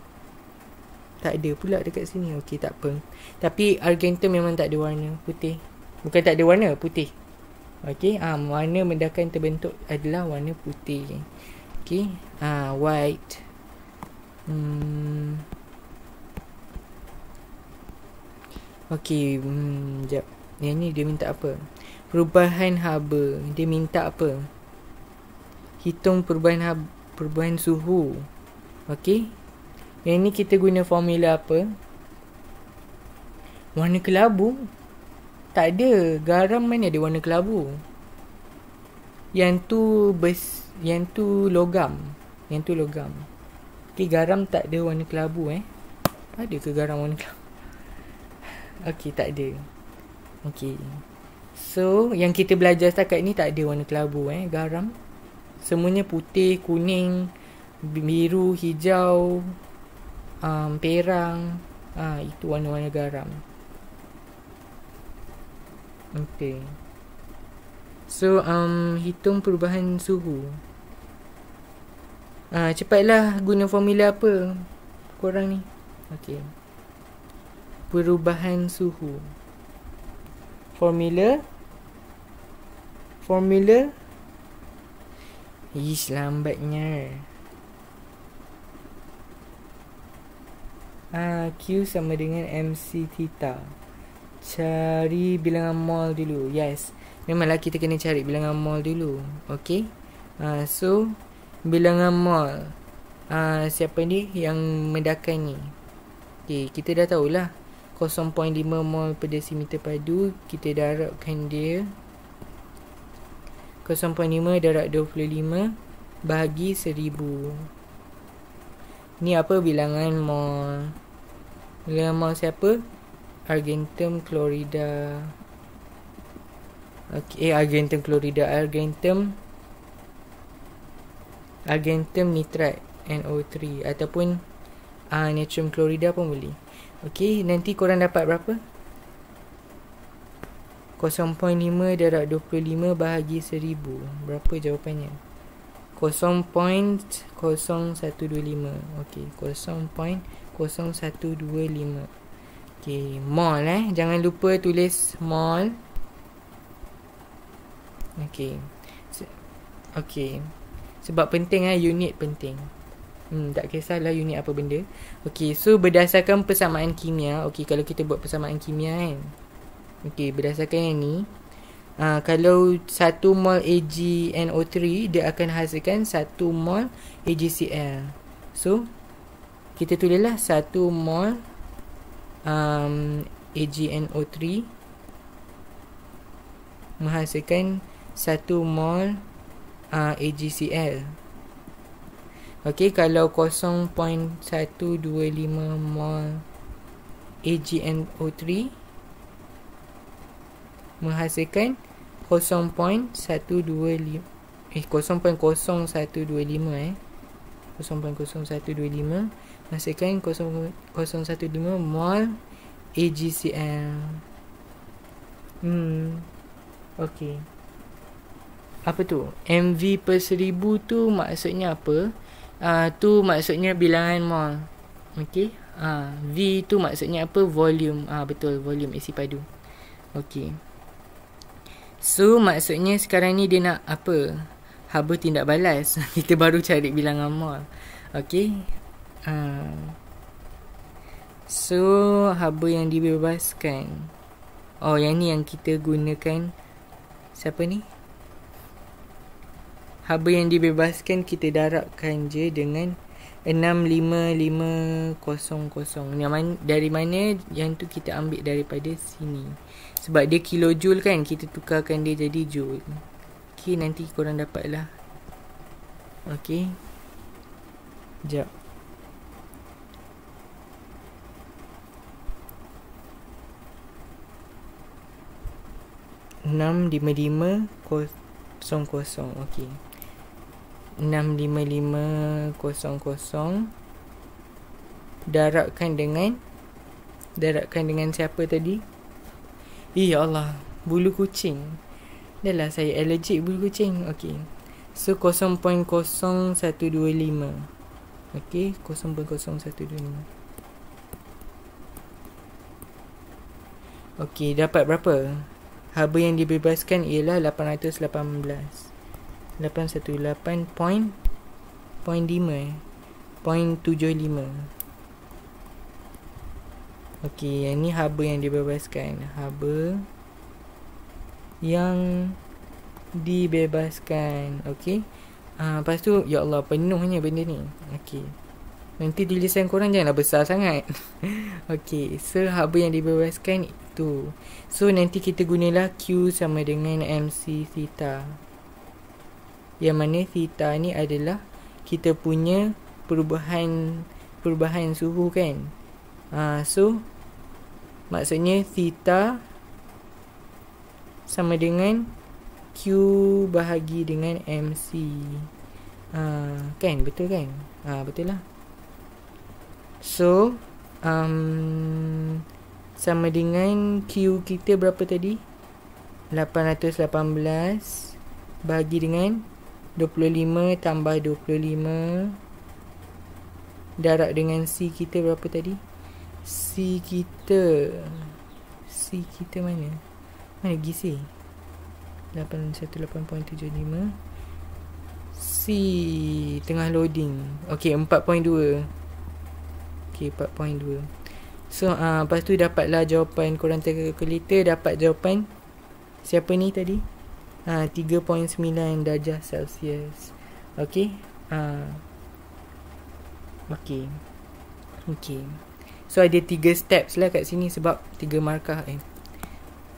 tak ada pula dekat sini Okay tak apa Tapi argentum memang tak ada warna putih bukan tak ada warna putih okey ah uh, warna mendakan terbentuk adalah warna putih okey ah uh, white hmm okey hmm jap yang ni dia minta apa perubahan haba dia minta apa hitung perubahan haba, perubahan suhu okey yang ni kita guna formula apa warna kelabu tak ada garam mana dia warna kelabu yang tu bes yang tu logam yang tu logam okey garam tak ada warna kelabu eh ada ke garam warna kelabu okey tak ada okey so yang kita belajar setakat ni tak ada warna kelabu eh garam semuanya putih kuning biru hijau um, perang ah uh, itu warna-warna garam Okay. So, um, hitung perubahan suhu. Ah, uh, cepatlah guna formula apa korang ni. Okay. Perubahan suhu. Formula. Formula. Ish, lambatnya. Ah, uh, Q sama dengan MC theta cari bilangan mol dulu. Yes. Memanglah kita kena cari bilangan mol dulu. Okay. Uh, so, bilangan mol. Uh, ah, siapa ni yang mendakan ni? Okay, kita dah tahulah. 0.5 mol per desimeter padu. Kita darabkan dia. 0.5 darab 25 bahagi 1000. Ni apa bilangan mol? Bilangan mol siapa? Argentum Chlorida okay, Eh Argentum Chlorida Argentum Argentum Nitrate NO3 Ataupun uh, Natrium Chlorida pun boleh Okay nanti korang dapat berapa 0.5 darab 25 bahagi 1000 Berapa jawapannya 0.0125 Okay 0.0125 Okay, mall eh. Jangan lupa tulis mall. Okay. Okay. Sebab penting eh, unit penting. Hmm, tak kisahlah unit apa benda. Okay, so berdasarkan persamaan kimia. Okay, kalau kita buat persamaan kimia kan. Okay, berdasarkan yang ni. Uh, kalau 1 mol AgNO3, dia akan hasilkan 1 mol AgCl. So, kita tulislah 1 mol um, AgNO3 menghasilkan satu mol uh, AgCl. Okey, kalau 0.125 mol AgNO3 menghasilkan 0.125 eh 0.0125 eh 0.0125 Masukkan 015 mol AGCL Hmm Okay Apa tu? MV per seribu tu maksudnya apa? Uh, tu maksudnya bilangan mol Okay uh, ah, V tu maksudnya apa? Volume Ah uh, Betul, volume isi padu Okay So, maksudnya sekarang ni dia nak apa? Haba tindak balas Kita baru cari bilangan mol Okay Ha. So Haba yang dibebaskan Oh yang ni yang kita gunakan Siapa ni Haba yang dibebaskan Kita darabkan je dengan 65500 yang mana, Dari mana Yang tu kita ambil daripada sini Sebab dia kilojoule kan Kita tukarkan dia jadi joule Okay nanti korang dapatlah Okay Sekejap 65500 okey 65500 daratkan dengan daratkan dengan siapa tadi Ya Allah bulu kucing adalah saya allergic bulu kucing okey so 0.0125 okey 0.0125 Okey, dapat berapa? Harba yang dibebaskan ialah 818.5.75 eh. Okey, yang ni harba yang dibebaskan. Harba yang dibebaskan. Okey. Ah, uh, lepas tu ya Allah penuhnya benda ni. Okey. Nanti tulisan korang janganlah besar sangat. Okey, so harba yang dibebaskan tu. So nanti kita gunalah Q sama dengan MC theta. Yang mana theta ni adalah kita punya perubahan perubahan suhu kan. Ah so maksudnya theta sama dengan Q bahagi dengan MC. Ah ha, kan betul kan? Ah betul lah. So um sama dengan Q kita berapa tadi? 818 bagi dengan 25 tambah 25 darab dengan C kita berapa tadi? C kita C kita mana? Mana lagi C? 818.75 C tengah loading. Okey 4.2. Okey 4.2. So uh, lepas tu dapatlah jawapan korang tengah kalkulator dapat jawapan siapa ni tadi? Uh, ah, 3.9 darjah Celsius. Okay. Uh, ah. okay. Okay. So ada tiga steps lah kat sini sebab tiga markah. Eh.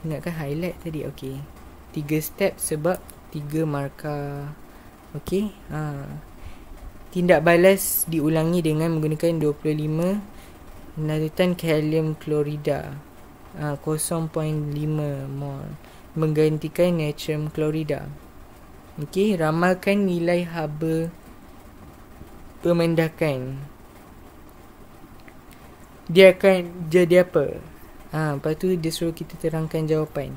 Ingatkan highlight tadi. Okay. Tiga step sebab tiga markah. Okay. Uh, tindak balas diulangi dengan menggunakan 25 naritan kalium klorida aa, ah, 0.5 mol menggantikan natrium klorida. Okey, ramalkan nilai haba pemendakan. Dia akan jadi apa? Ah, ha, lepas tu dia suruh kita terangkan jawapan.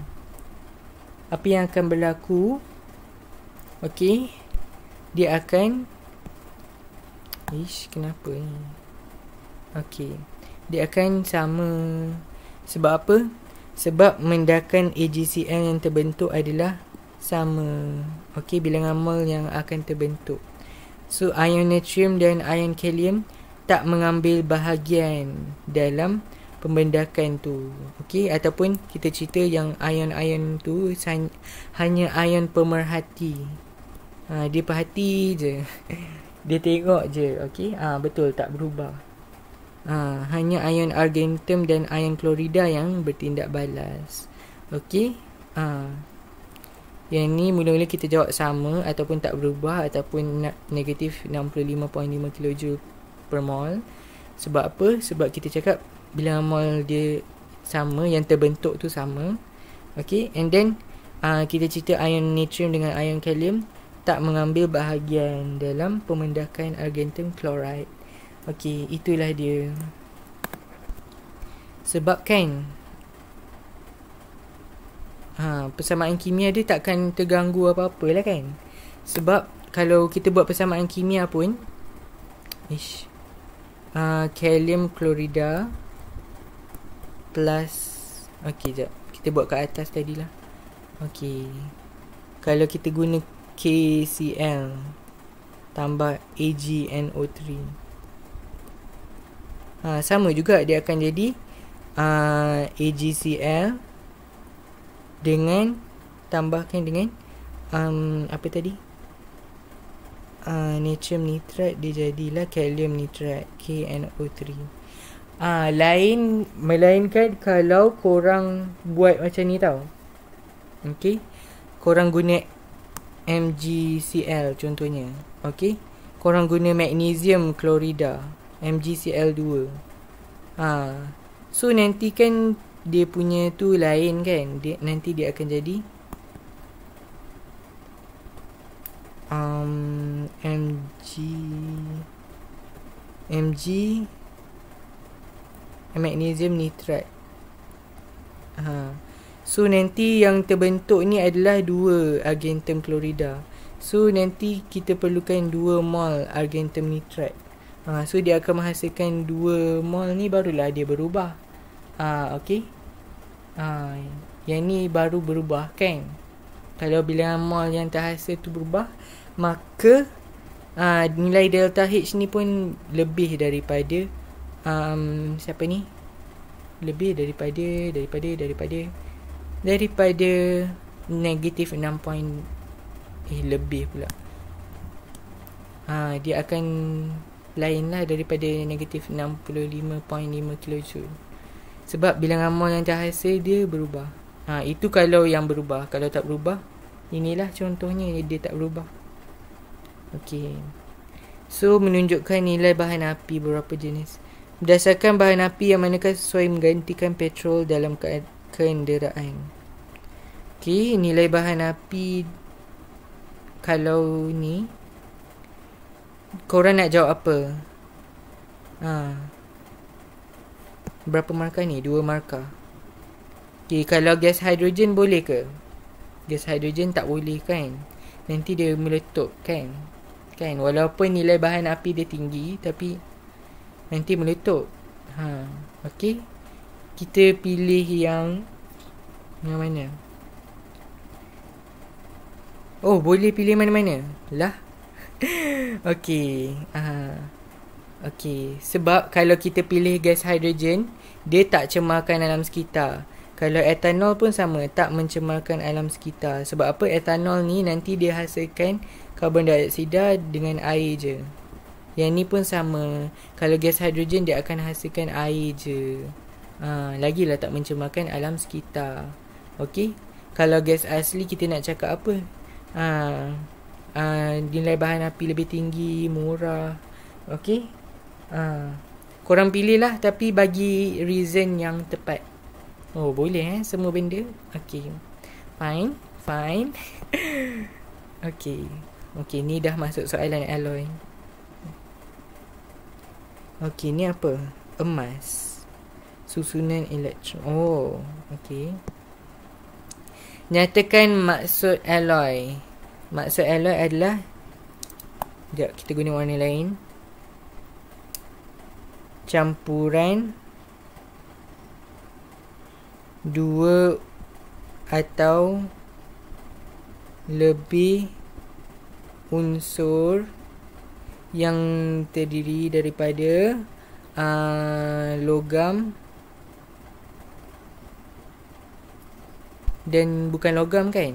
Apa yang akan berlaku? Okey. Dia akan Ish, kenapa ni? Okey dia akan sama sebab apa sebab mendakan AGCN yang terbentuk adalah sama okey bilangan mol yang akan terbentuk so ion natrium dan ion kalium tak mengambil bahagian dalam pembendakan tu okey ataupun kita cerita yang ion-ion tu hanya ion pemerhati ha, dia perhati je dia tengok je okey ha, betul tak berubah Ha, hanya ion argentum dan ion klorida yang bertindak balas. Okey. Ha. Yang ni mula-mula kita jawab sama ataupun tak berubah ataupun negatif 65.5 kJ per mol. Sebab apa? Sebab kita cakap bila mol dia sama, yang terbentuk tu sama. Okey, and then uh, kita cerita ion natrium dengan ion kalium tak mengambil bahagian dalam pemendakan argentum chloride. Okey, itulah dia. Sebab kan ha, persamaan kimia dia takkan terganggu apa-apa lah kan. Sebab kalau kita buat persamaan kimia pun ish uh, kalium klorida plus okey jap kita buat kat atas tadi lah. Okey. Kalau kita guna KCl tambah AgNO3 ha, sama juga dia akan jadi uh, ha, AGCL dengan tambahkan dengan um, apa tadi uh, natrium nitrat dia jadilah kalium nitrat KNO3 Ah, ha, uh, lain melainkan kalau korang buat macam ni tau Okay korang guna MgCl contohnya Okay korang guna magnesium klorida MGCL2 ha. So nanti kan Dia punya tu lain kan dia, Nanti dia akan jadi um, MG MG Magnesium nitrat ha. So nanti yang terbentuk ni adalah Dua argentum klorida So nanti kita perlukan dua mol argentum nitrat Uh, so dia akan menghasilkan dua mol ni barulah dia berubah. Ah uh, okey. Ha, yang ni baru berubah kan. Kalau bilangan mol yang terhasil tu berubah, maka ah nilai delta H ni pun lebih daripada um siapa ni? Lebih daripada daripada daripada daripada negatif 6. Eh lebih pula. Ah dia akan lainlah daripada negatif 65.5 kJ. Sebab bilangan mol yang terhasil dia berubah. Ha, itu kalau yang berubah. Kalau tak berubah, inilah contohnya dia tak berubah. Okey. So, menunjukkan nilai bahan api berapa jenis. Berdasarkan bahan api yang manakah sesuai menggantikan petrol dalam kenderaan. Okey, nilai bahan api kalau ni korang nak jawab apa? Ha. Berapa markah ni? Dua markah. Okay, kalau gas hidrogen boleh ke? Gas hidrogen tak boleh kan? Nanti dia meletup kan? Kan? Walaupun nilai bahan api dia tinggi tapi nanti meletup. Ha. Okay. Kita pilih yang yang mana? Oh, boleh pilih mana-mana. Lah. Okey, Uh, okay. Sebab kalau kita pilih gas hidrogen, dia tak cemarkan alam sekitar. Kalau etanol pun sama, tak mencemarkan alam sekitar. Sebab apa etanol ni nanti dia hasilkan karbon dioksida dengan air je. Yang ni pun sama. Kalau gas hidrogen dia akan hasilkan air je. Ha, lagilah tak mencemarkan alam sekitar. Okey? Kalau gas asli kita nak cakap apa? ha, uh, nilai bahan api lebih tinggi, murah. Okey. Uh, ah, korang lah tapi bagi reason yang tepat. Oh, boleh eh semua benda. Okey. Fine, fine. Okey. Okey, ni dah masuk soalan alloy. Okey, ni apa? Emas. Susunan elektron. Oh, okey. Nyatakan maksud alloy maksud alloy adalah sekejap kita guna warna lain campuran dua atau lebih unsur yang terdiri daripada uh, logam dan bukan logam kan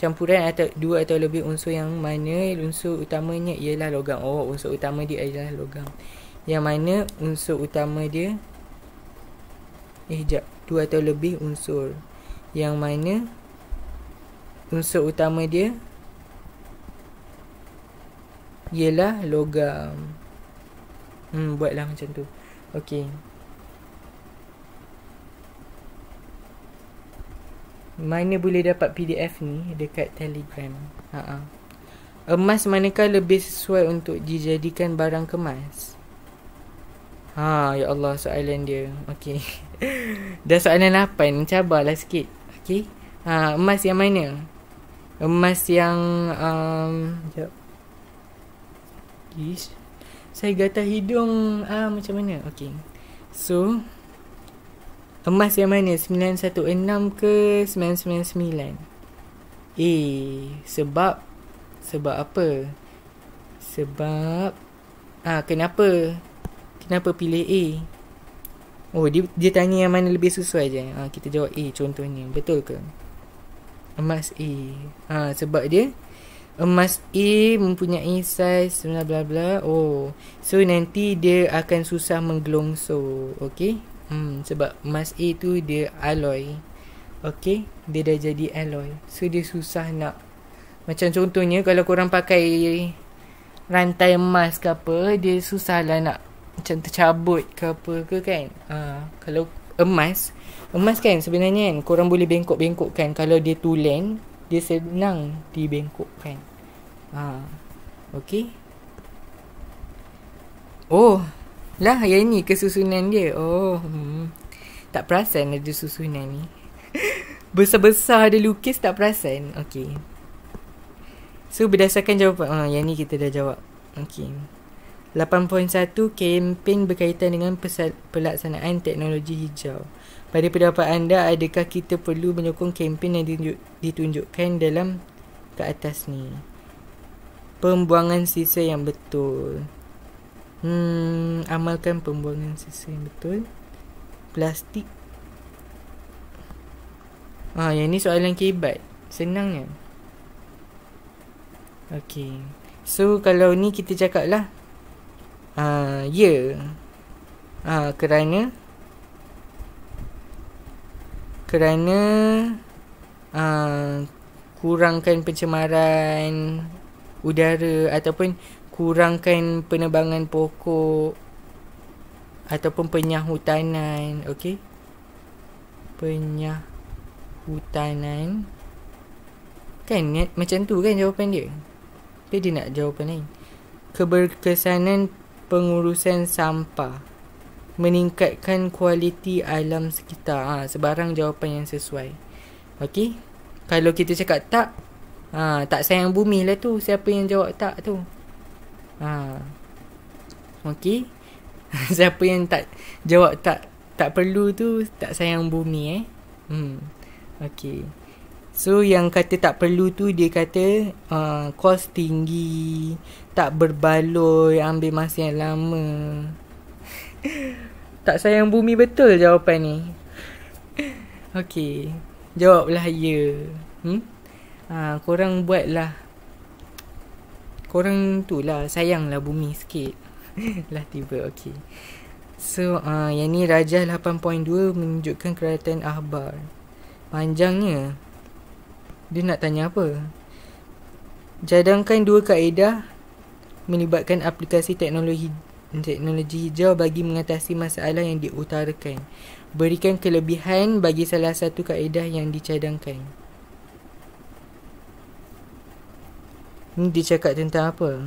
campuran atau dua atau lebih unsur yang mana unsur utamanya ialah logam oh unsur utama dia ialah logam yang mana unsur utama dia eh jap dua atau lebih unsur yang mana unsur utama dia ialah logam hmm buatlah macam tu okey Mana boleh dapat PDF ni dekat Telegram. Ha ah. Emas manakah lebih sesuai untuk dijadikan barang kemas? Ha ya Allah soalan dia. Okey. Dah soalan apa? cabarlah sikit. Okey. Ha emas yang mana? Emas yang um jap. Yes. Saya gatal hidung ah macam mana? Okey. So, Emas yang mana? 916 ke 999? Eh, sebab sebab apa? Sebab ah ha, kenapa? Kenapa pilih A? Oh, dia dia tanya yang mana lebih sesuai je. ha, kita jawab A contohnya. Betul ke? Emas A. ha, sebab dia emas A mempunyai size bla bla bla. Oh, so nanti dia akan susah menggelongsor. okay. Hmm, sebab emas A tu dia alloy. Okay. Dia dah jadi alloy. So, dia susah nak. Macam contohnya kalau korang pakai rantai emas ke apa. Dia susah lah nak macam tercabut ke apa ke kan. Ha, kalau emas. Emas kan sebenarnya kan korang boleh bengkok-bengkokkan. Kalau dia tulen, dia senang dibengkokkan. Ha, okay. Oh, lah yang ni kesusunan dia Oh hmm. Tak perasan ada susunan ni Besar-besar ada lukis tak perasan Okay So berdasarkan jawapan ah, Yang ni kita dah jawab Okay 8.1 Kempen berkaitan dengan pesat, pelaksanaan teknologi hijau Pada pendapat anda Adakah kita perlu menyokong kempen yang ditunjuk, ditunjukkan dalam ke atas ni Pembuangan sisa yang betul Hmm, amalkan pembuangan sisa yang betul. Plastik. Ah, ha, yang ni soalan kibat. Senang kan? Okay. So, kalau ni kita cakap lah. Ha, ya. Yeah. Ha, kerana. Kerana. Ha, kurangkan pencemaran udara ataupun kurangkan penebangan pokok ataupun penyah hutanan okey penyah hutanan kan macam tu kan jawapan dia tapi dia nak jawapan lain keberkesanan pengurusan sampah meningkatkan kualiti alam sekitar ha, sebarang jawapan yang sesuai okey kalau kita cakap tak ha, tak sayang bumi lah tu siapa yang jawab tak tu Ah. Okey. Siapa yang tak jawab tak tak perlu tu tak sayang bumi eh. Hmm. Okey. So yang kata tak perlu tu dia kata uh, kos tinggi, tak berbaloi, ambil masa yang lama. tak sayang bumi betul jawapan ni. Okey. Jawablah ya. Hmm. Ah uh, korang buatlah korang tu lah sayang lah bumi sikit lah tiba okey so uh, yang ni rajah 8.2 menunjukkan keratan ahbar panjangnya dia nak tanya apa jadangkan dua kaedah melibatkan aplikasi teknologi teknologi hijau bagi mengatasi masalah yang diutarakan berikan kelebihan bagi salah satu kaedah yang dicadangkan Ni dia cakap tentang apa?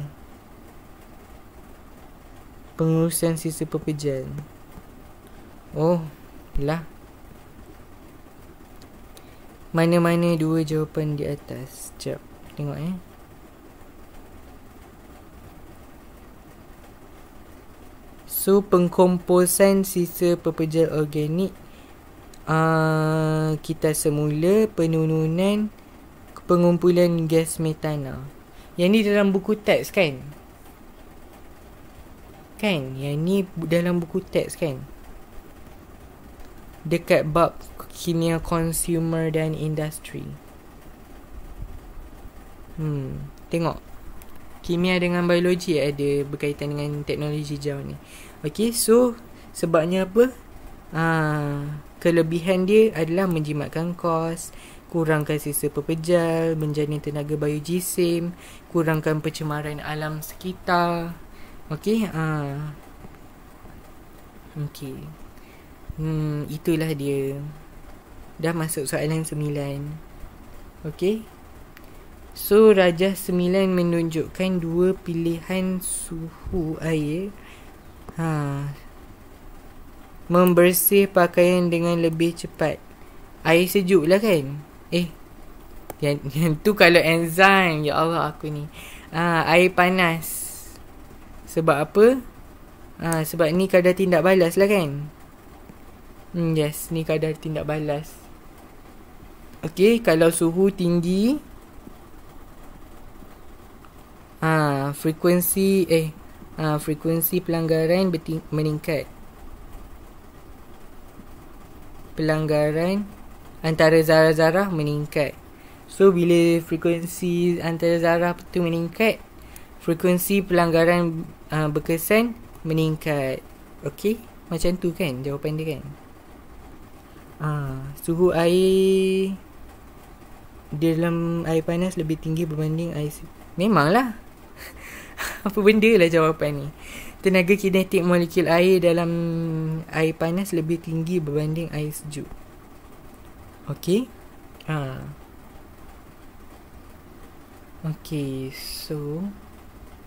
Pengurusan sisa pepejal. Oh, lah. Mana-mana dua jawapan di atas. Sekejap, tengok eh. So, pengkomposan sisa pepejal organik uh, kita semula penununan pengumpulan gas metana. Yang ni dalam buku teks kan? Kan? Yang ni dalam buku teks kan? Dekat bab kimia consumer dan industry. Hmm, tengok. Kimia dengan biologi ada berkaitan dengan teknologi jauh ni. Okay, so sebabnya apa? Ah, kelebihan dia adalah menjimatkan kos kurangkan sisa pepejal, menjana tenaga bayu jisim, kurangkan pencemaran alam sekitar. Okey, ha. Okey. Hmm, itulah dia. Dah masuk soalan sembilan. Okey. So, Raja Sembilan menunjukkan dua pilihan suhu air. Ha. Membersih pakaian dengan lebih cepat. Air sejuk lah kan? Eh yang, yang tu kalau enzyme Ya Allah aku ni uh, Air panas Sebab apa uh, Sebab ni kadar tindak balas lah kan hmm, Yes ni kadar tindak balas Okay kalau suhu tinggi Ha, frekuensi eh ha, frekuensi pelanggaran berting- meningkat pelanggaran antara zarah-zarah meningkat. So bila frekuensi antara zarah itu meningkat, frekuensi pelanggaran uh, berkesan meningkat. Okey, macam tu kan jawapan dia kan. Ha, suhu air di dalam air panas lebih tinggi berbanding air su- Memanglah. Apa benda lah jawapan ni. Tenaga kinetik molekul air dalam air panas lebih tinggi berbanding air sejuk. Okay ha. Okay so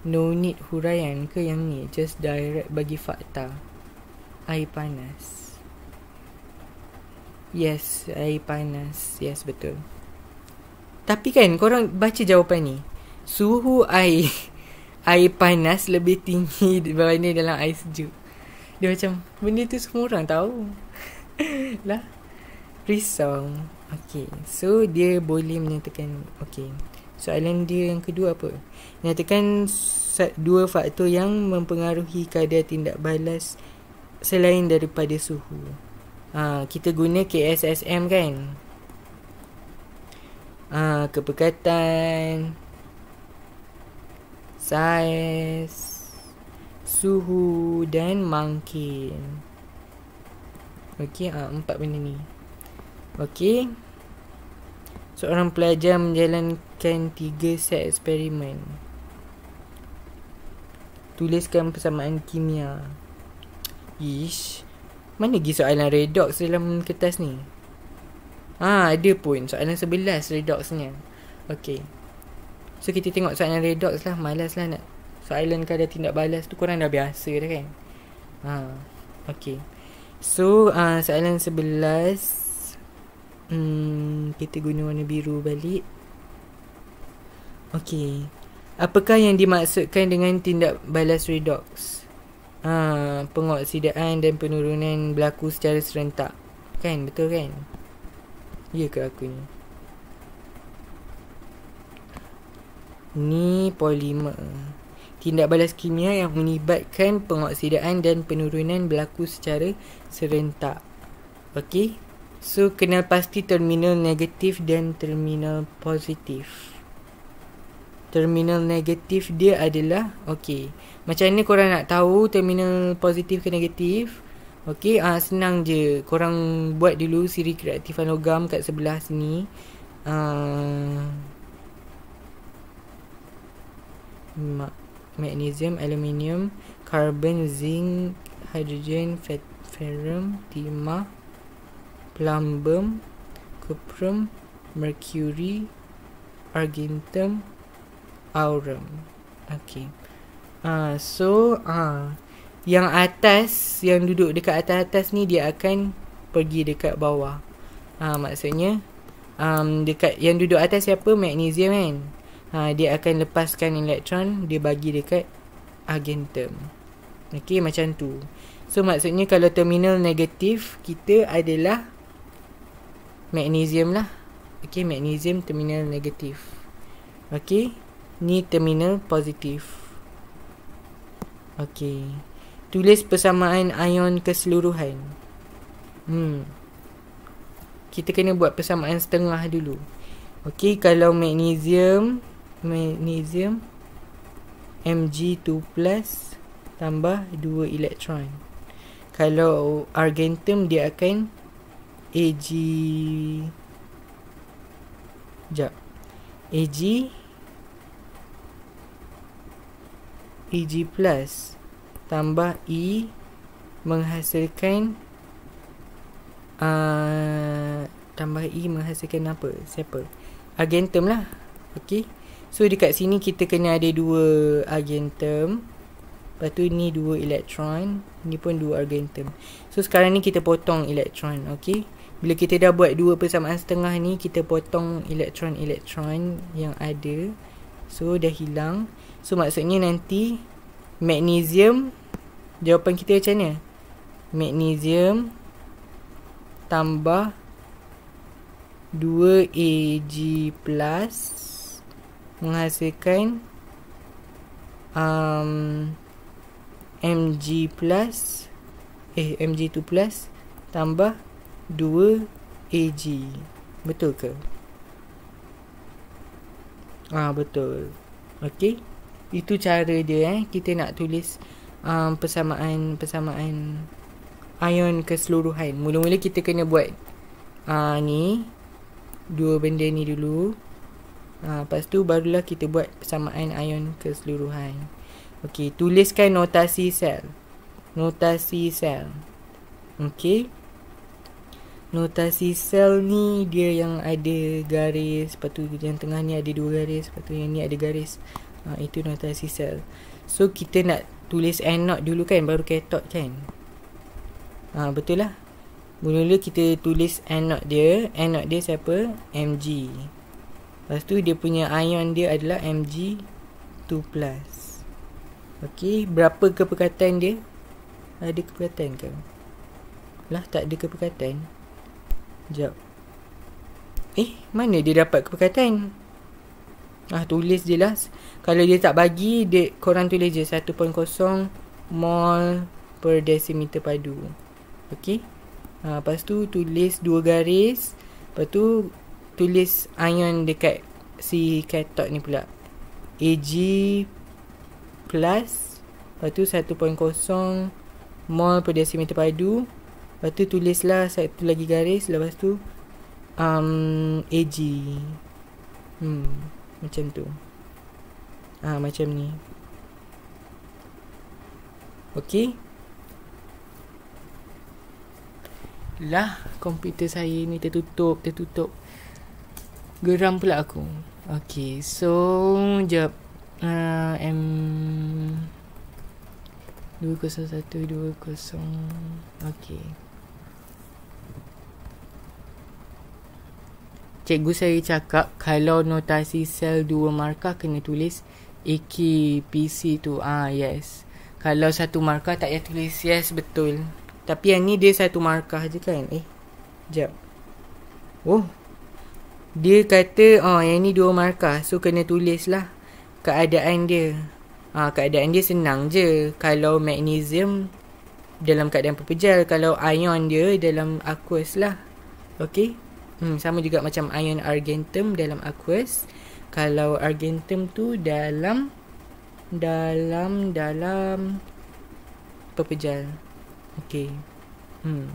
No need huraian ke yang ni Just direct bagi fakta Air panas Yes air panas Yes betul Tapi kan korang baca jawapan ni Suhu air Air panas lebih tinggi Berbanding dalam air sejuk Dia macam Benda tu semua orang tahu Lah Free song, Okay, so dia boleh menyatakan Okay, soalan dia yang kedua apa? Nyatakan dua faktor yang mempengaruhi kadar tindak balas Selain daripada suhu ha, Kita guna KSSM kan? Ha, kepekatan Saiz Suhu Dan mangkin Okay, ha, empat benda ni Okey. Seorang pelajar menjalankan tiga set eksperimen. Tuliskan persamaan kimia. Ish. Mana lagi soalan redox dalam kertas ni? Ha, ada pun soalan sebelas redoxnya. Okey. So kita tengok soalan redox lah. Malas lah nak soalan kalau tindak balas tu korang dah biasa dah kan? Ha, okey. So uh, soalan sebelas Hmm, kita guna warna biru balik. Okey. Apakah yang dimaksudkan dengan tindak balas redox? Ha, pengoksidaan dan penurunan berlaku secara serentak. Kan? Betul kan? Ya ke aku ni? Ni polimer. Tindak balas kimia yang melibatkan pengoksidaan dan penurunan berlaku secara serentak. Okey, So kenal pasti terminal negatif dan terminal positif. Terminal negatif dia adalah okey. Macam ni korang nak tahu terminal positif ke negatif? Okey, ah senang je. Korang buat dulu siri kreatifan logam kat sebelah sini. Uh, magnesium, aluminium, carbon, zinc, hydrogen, ferrum, timah, plumbum, cuprum, mercury, argentum, aurum. Okay. Uh, ah, so, uh, yang atas, yang duduk dekat atas-atas ni, dia akan pergi dekat bawah. Uh, maksudnya, um, dekat yang duduk atas siapa? Magnesium kan? Ha, dia akan lepaskan elektron Dia bagi dekat Argentum. Okay macam tu So maksudnya kalau terminal negatif Kita adalah magnesium lah. Okay, magnesium terminal negatif. Okay, ni terminal positif. Okay, tulis persamaan ion keseluruhan. Hmm. Kita kena buat persamaan setengah dulu. Okay, kalau magnesium, magnesium, Mg2+, tambah 2 elektron. Kalau argentum, dia akan AG Sekejap AG EG plus Tambah E Menghasilkan uh, Tambah E menghasilkan apa? Siapa? Agentum lah Okay So dekat sini kita kena ada dua agentum Lepas tu ni dua elektron Ni pun dua agentum So sekarang ni kita potong elektron Okay bila kita dah buat dua persamaan setengah ni kita potong elektron-elektron yang ada so dah hilang so maksudnya nanti magnesium jawapan kita macam mana magnesium tambah 2Ag plus menghasilkan um, Mg plus eh Mg2 plus tambah 2 AG. Betul ke? Ah betul. Okey. Itu cara dia eh kita nak tulis um, persamaan-persamaan ion keseluruhan. Mula-mula kita kena buat ah uh, ni dua benda ni dulu. Ah uh, lepas tu barulah kita buat persamaan ion keseluruhan. Okey, tuliskan notasi sel. Notasi sel. Okey notasi sel ni dia yang ada garis lepas tu yang tengah ni ada dua garis lepas tu yang ni ada garis ha, itu notasi sel so kita nak tulis anode dulu kan baru katod kan ha, betul lah mula-mula kita tulis anode dia anode dia siapa? Mg lepas tu dia punya ion dia adalah Mg 2 plus ok berapa kepekatan dia? ada kepekatan ke? lah tak ada kepekatan Sekejap. Eh, mana dia dapat keperkataan? Ah, tulis je lah. Kalau dia tak bagi, dia, korang tulis je 1.0 mol per desimeter padu. Okay. Ha, ah, lepas tu tulis dua garis. Lepas tu tulis ion dekat si katod ni pula. Ag plus. Lepas tu 1.0 mol per desimeter padu. Lepas tu tulislah satu lagi garis Lepas tu um, AG hmm, Macam tu Ah ha, Macam ni Okay Lah komputer saya ni tertutup Tertutup Geram pula aku Okay so Jap uh, M 201 20 Okay cikgu saya cakap kalau notasi sel dua markah kena tulis AK PC tu. Ah yes. Kalau satu markah tak payah tulis yes betul. Tapi yang ni dia satu markah je kan. Eh. Jap. Oh. Dia kata oh yang ni dua markah so kena tulis lah keadaan dia. Ah keadaan dia senang je. Kalau magnesium dalam keadaan pepejal kalau ion dia dalam aqueous lah. Okay hmm, sama juga macam ion argentum dalam aqueous kalau argentum tu dalam dalam dalam pepejal okey hmm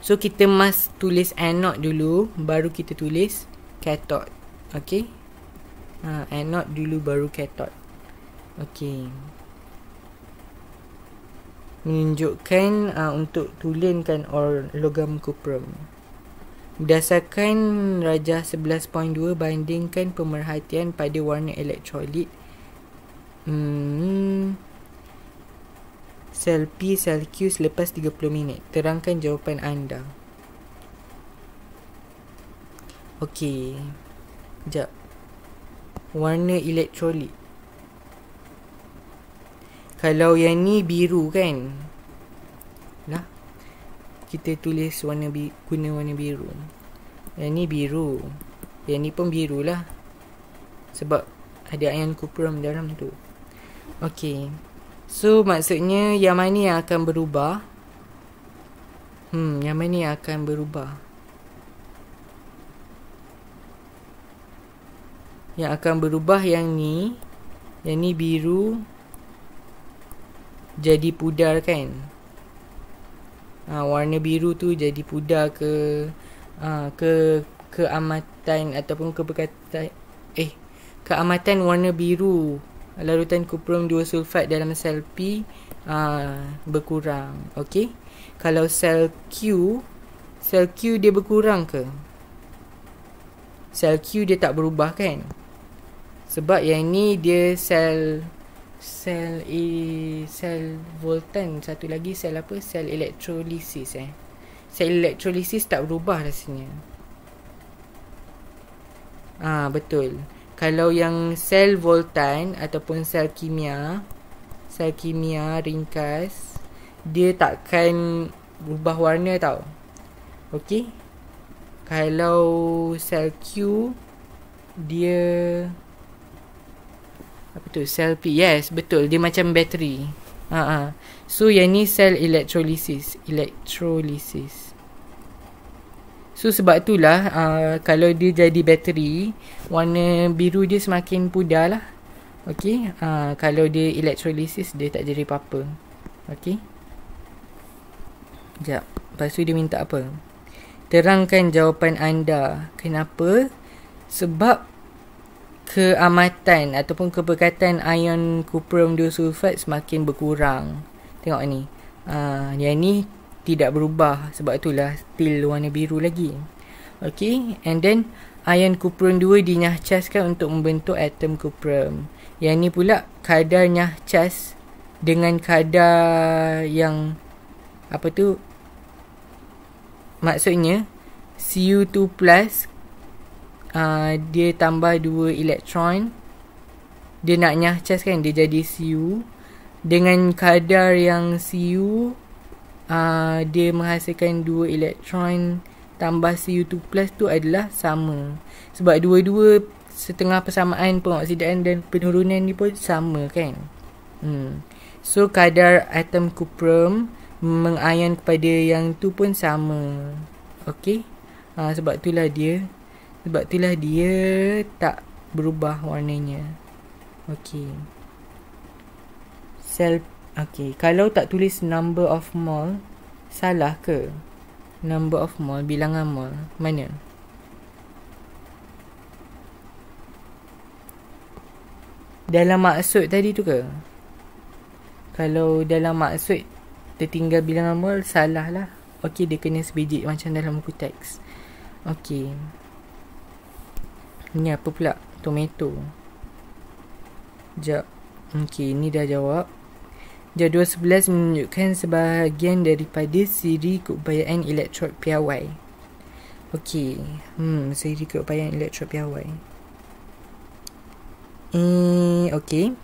so kita must tulis anode dulu baru kita tulis cathode okey ha anode dulu baru cathode okey menunjukkan uh, untuk tulenkan or logam cuprum. Berdasarkan rajah 11.2 bandingkan pemerhatian pada warna elektrolit hmm, sel P sel Q selepas 30 minit. Terangkan jawapan anda. Okey. Sekejap. Warna elektrolit. Kalau yang ni biru kan? Lah kita tulis warna bi guna warna biru. Yang ni biru. Yang ni pun lah. Sebab ada ion cuprum dalam tu. Okey. So maksudnya yang mana yang akan berubah? Hmm, yang mana yang akan berubah? Yang akan berubah yang ni. Yang ni biru jadi pudar kan? ha, warna biru tu jadi pudar ke ha, ke keamatan ataupun keberkatan eh keamatan warna biru larutan kuprum 2 sulfat dalam sel P ha, berkurang okey kalau sel Q sel Q dia berkurang ke sel Q dia tak berubah kan sebab yang ni dia sel sel e sel voltan satu lagi sel apa sel elektrolisis eh sel elektrolisis tak berubah rasanya ah betul kalau yang sel voltan ataupun sel kimia sel kimia ringkas dia takkan berubah warna tau okey kalau sel q dia apa tu selfie yes betul dia macam bateri ha uh so yang ni sel electrolysis electrolysis so sebab itulah uh, kalau dia jadi bateri warna biru dia semakin lah. okey uh, kalau dia electrolysis dia tak jadi apa-apa okey jap lepas tu dia minta apa terangkan jawapan anda kenapa sebab keamatan ataupun keberkatan ion cuprum disulfat semakin berkurang. Tengok ni. Uh, yang ni tidak berubah sebab itulah still warna biru lagi. Okey, and then ion cuprum 2 dinyahcaskan untuk membentuk atom cuprum. Yang ni pula kadar nyahcas dengan kadar yang apa tu maksudnya Cu2 plus uh, dia tambah dua elektron dia nak nyahcas kan dia jadi Cu dengan kadar yang Cu uh, dia menghasilkan dua elektron tambah Cu2 plus tu adalah sama sebab dua-dua setengah persamaan pengoksidaan dan penurunan ni pun sama kan hmm. so kadar atom kuprum mengayan kepada yang tu pun sama Okey. Ha, sebab itulah dia sebab itulah dia tak berubah warnanya. okey. Sel okey. Kalau tak tulis number of mall, salah ke? Number of mall, bilangan mall. Mana? Dalam maksud tadi tu ke? Kalau dalam maksud tertinggal bilangan mall, salah lah. okey. dia kena sebijik macam dalam buku teks. Okay. Ni apa pula? Tomato. Jap. Okey, ni dah jawab. Jadual 11 menunjukkan sebahagian daripada siri keupayaan elektrod piawai. Okey. Hmm, siri keupayaan elektrod piawai. Eh, okey.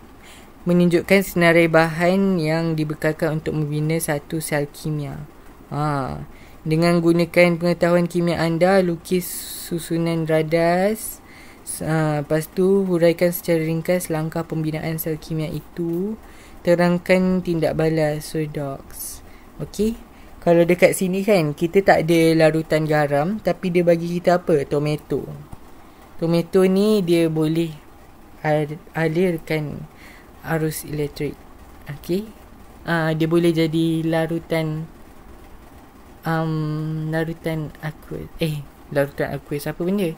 Menunjukkan senarai bahan yang dibekalkan untuk membina satu sel kimia. Ha. Dengan gunakan pengetahuan kimia anda, lukis susunan radas. Ah, lepas tu huraikan secara ringkas langkah pembinaan sel kimia itu. Terangkan tindak balas. So, Okey. Kalau dekat sini kan, kita tak ada larutan garam. Tapi dia bagi kita apa? Tomato. Tomato ni dia boleh alirkan arus elektrik. Okey. Uh, dia boleh jadi larutan um, larutan aqueous eh larutan aqueous apa benda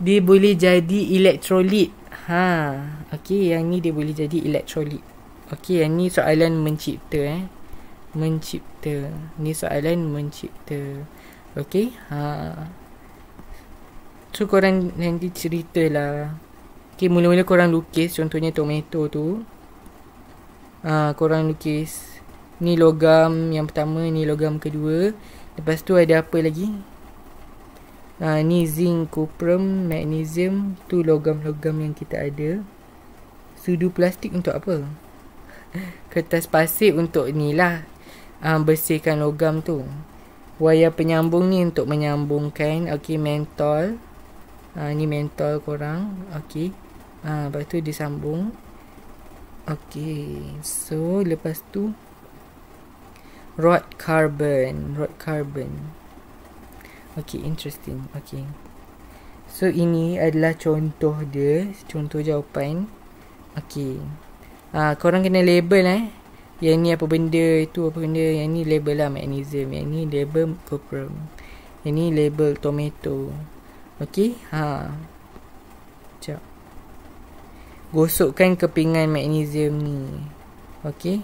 dia boleh jadi elektrolit. Ha, okay. yang ni dia boleh jadi elektrolit. Okay, yang ni soalan mencipta eh. Mencipta. Ni soalan mencipta. okay. ha. so, korang nanti ceritalah. Okey, mula-mula korang lukis contohnya tomato tu. Ha, korang lukis. Ni logam yang pertama, ni logam kedua. Lepas tu ada apa lagi? uh, ni zinc, cuprum, magnesium tu logam-logam yang kita ada sudu plastik untuk apa kertas pasir untuk ni lah uh, bersihkan logam tu Waya penyambung ni untuk menyambungkan Okey mentol uh, ni mentol korang Okey. uh, lepas tu disambung Okey. so lepas tu rod carbon rod carbon Okay, interesting. Okay. So, ini adalah contoh dia. Contoh jawapan. Okay. Ha, korang kena label eh. Yang ni apa benda, itu apa benda. Yang ni label lah magnesium. Yang ni label coprum. Yang ni label tomato. Okay. Ha. Sekejap. Gosokkan kepingan magnesium ni. Okay.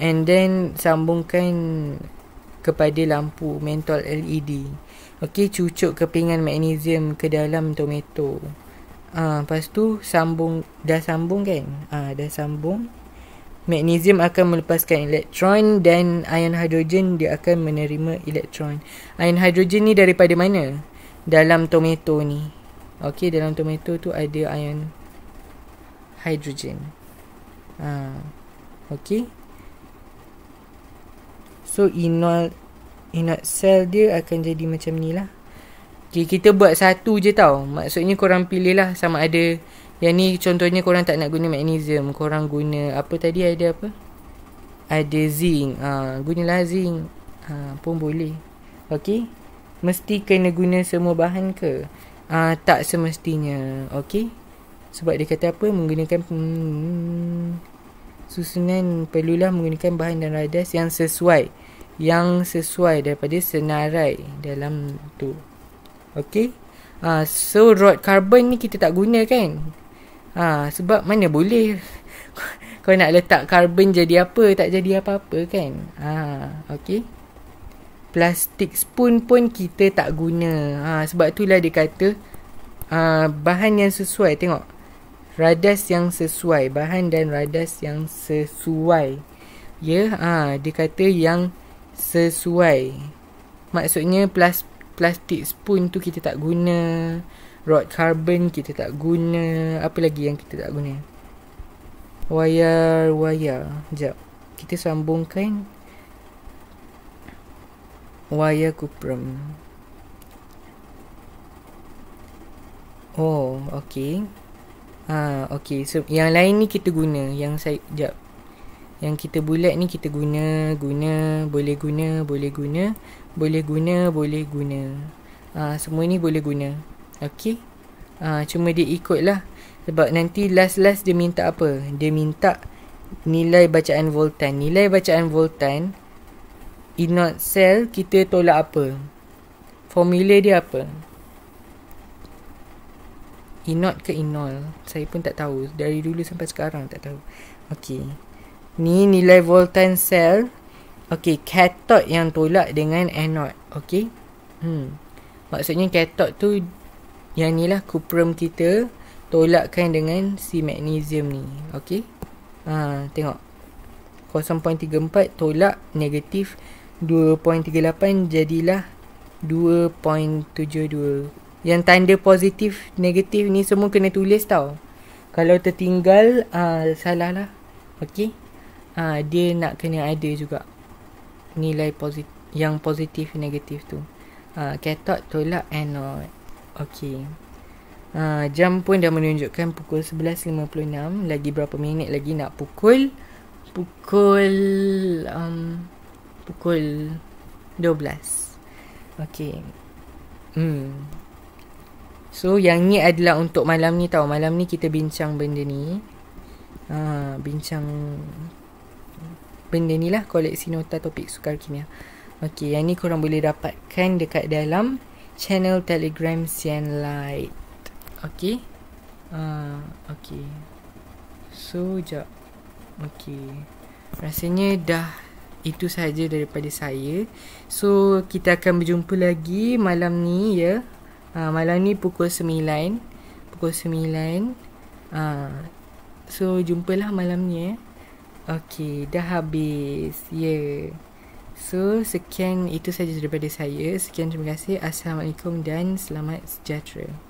And then, sambungkan kepada lampu mentol LED. Okay. Okey, cucuk kepingan magnesium ke dalam tomato. Ha, lepas tu sambung dah sambung kan? Ha, dah sambung. Magnesium akan melepaskan elektron dan ion hidrogen dia akan menerima elektron. Ion hidrogen ni daripada mana? Dalam tomato ni. Okey, dalam tomato tu ada ion hidrogen. Ha. Ah, Okey. So enol in excel dia akan jadi macam ni lah okay, kita buat satu je tau maksudnya korang pilih lah sama ada yang ni contohnya korang tak nak guna magnesium korang guna apa tadi ada apa ada zinc ha, gunalah zinc ha, pun boleh ok mesti kena guna semua bahan ke ha, tak semestinya ok sebab dia kata apa menggunakan hmm, susunan perlulah menggunakan bahan dan radas yang sesuai yang sesuai daripada senarai dalam tu. Okey. Ha, so rod carbon ni kita tak guna kan? Ha, sebab mana boleh kau nak letak carbon jadi apa tak jadi apa-apa kan? Ha, okey. Plastik spoon pun kita tak guna. Ha, sebab itulah dia kata ha, bahan yang sesuai tengok. Radas yang sesuai, bahan dan radas yang sesuai. Ya, ha, dia kata yang sesuai. Maksudnya plas- plastik spoon tu kita tak guna. Rod carbon kita tak guna. Apa lagi yang kita tak guna? Wire, wire. Sekejap. Kita sambungkan. Wire kuprum. Oh, okay. Ah, okay. So, yang lain ni kita guna. Yang saya, sekejap yang kita bulat ni kita guna guna boleh guna boleh guna boleh guna boleh guna uh, semua ni boleh guna okey uh, cuma dia ikut lah sebab nanti last last dia minta apa dia minta nilai bacaan voltan nilai bacaan voltan in not cell kita tolak apa formula dia apa inot ke inol saya pun tak tahu dari dulu sampai sekarang tak tahu okey ni nilai voltan sel, okey katod yang tolak dengan anode okey hmm maksudnya katod tu yang ni lah kuprum kita tolakkan dengan si magnesium ni okey ha tengok 0.34 tolak negatif 2.38 jadilah 2.72 yang tanda positif negatif ni semua kena tulis tau kalau tertinggal uh, ha, salah lah okey uh, dia nak kena ada juga nilai posit- yang positif negatif tu. Uh, ketot tolak anode. Okey. Uh, ah, jam pun dah menunjukkan pukul 11.56 Lagi berapa minit lagi nak pukul Pukul um, Pukul 12 Okay hmm. So yang ni adalah untuk malam ni tau Malam ni kita bincang benda ni uh, Bincang benda ni lah koleksi nota topik sukar kimia. Okey, yang ni korang boleh dapatkan dekat dalam channel Telegram Sian Light. Okey. Uh, okey. So, jap. Okey. Rasanya dah itu sahaja daripada saya. So, kita akan berjumpa lagi malam ni ya. Yeah. Uh, malam ni pukul 9. Pukul 9. Uh, ah, so, jumpalah malam ni eh. Okay, dah habis. Yeah. So, sekian itu saja daripada saya. Sekian terima kasih. Assalamualaikum dan selamat sejahtera.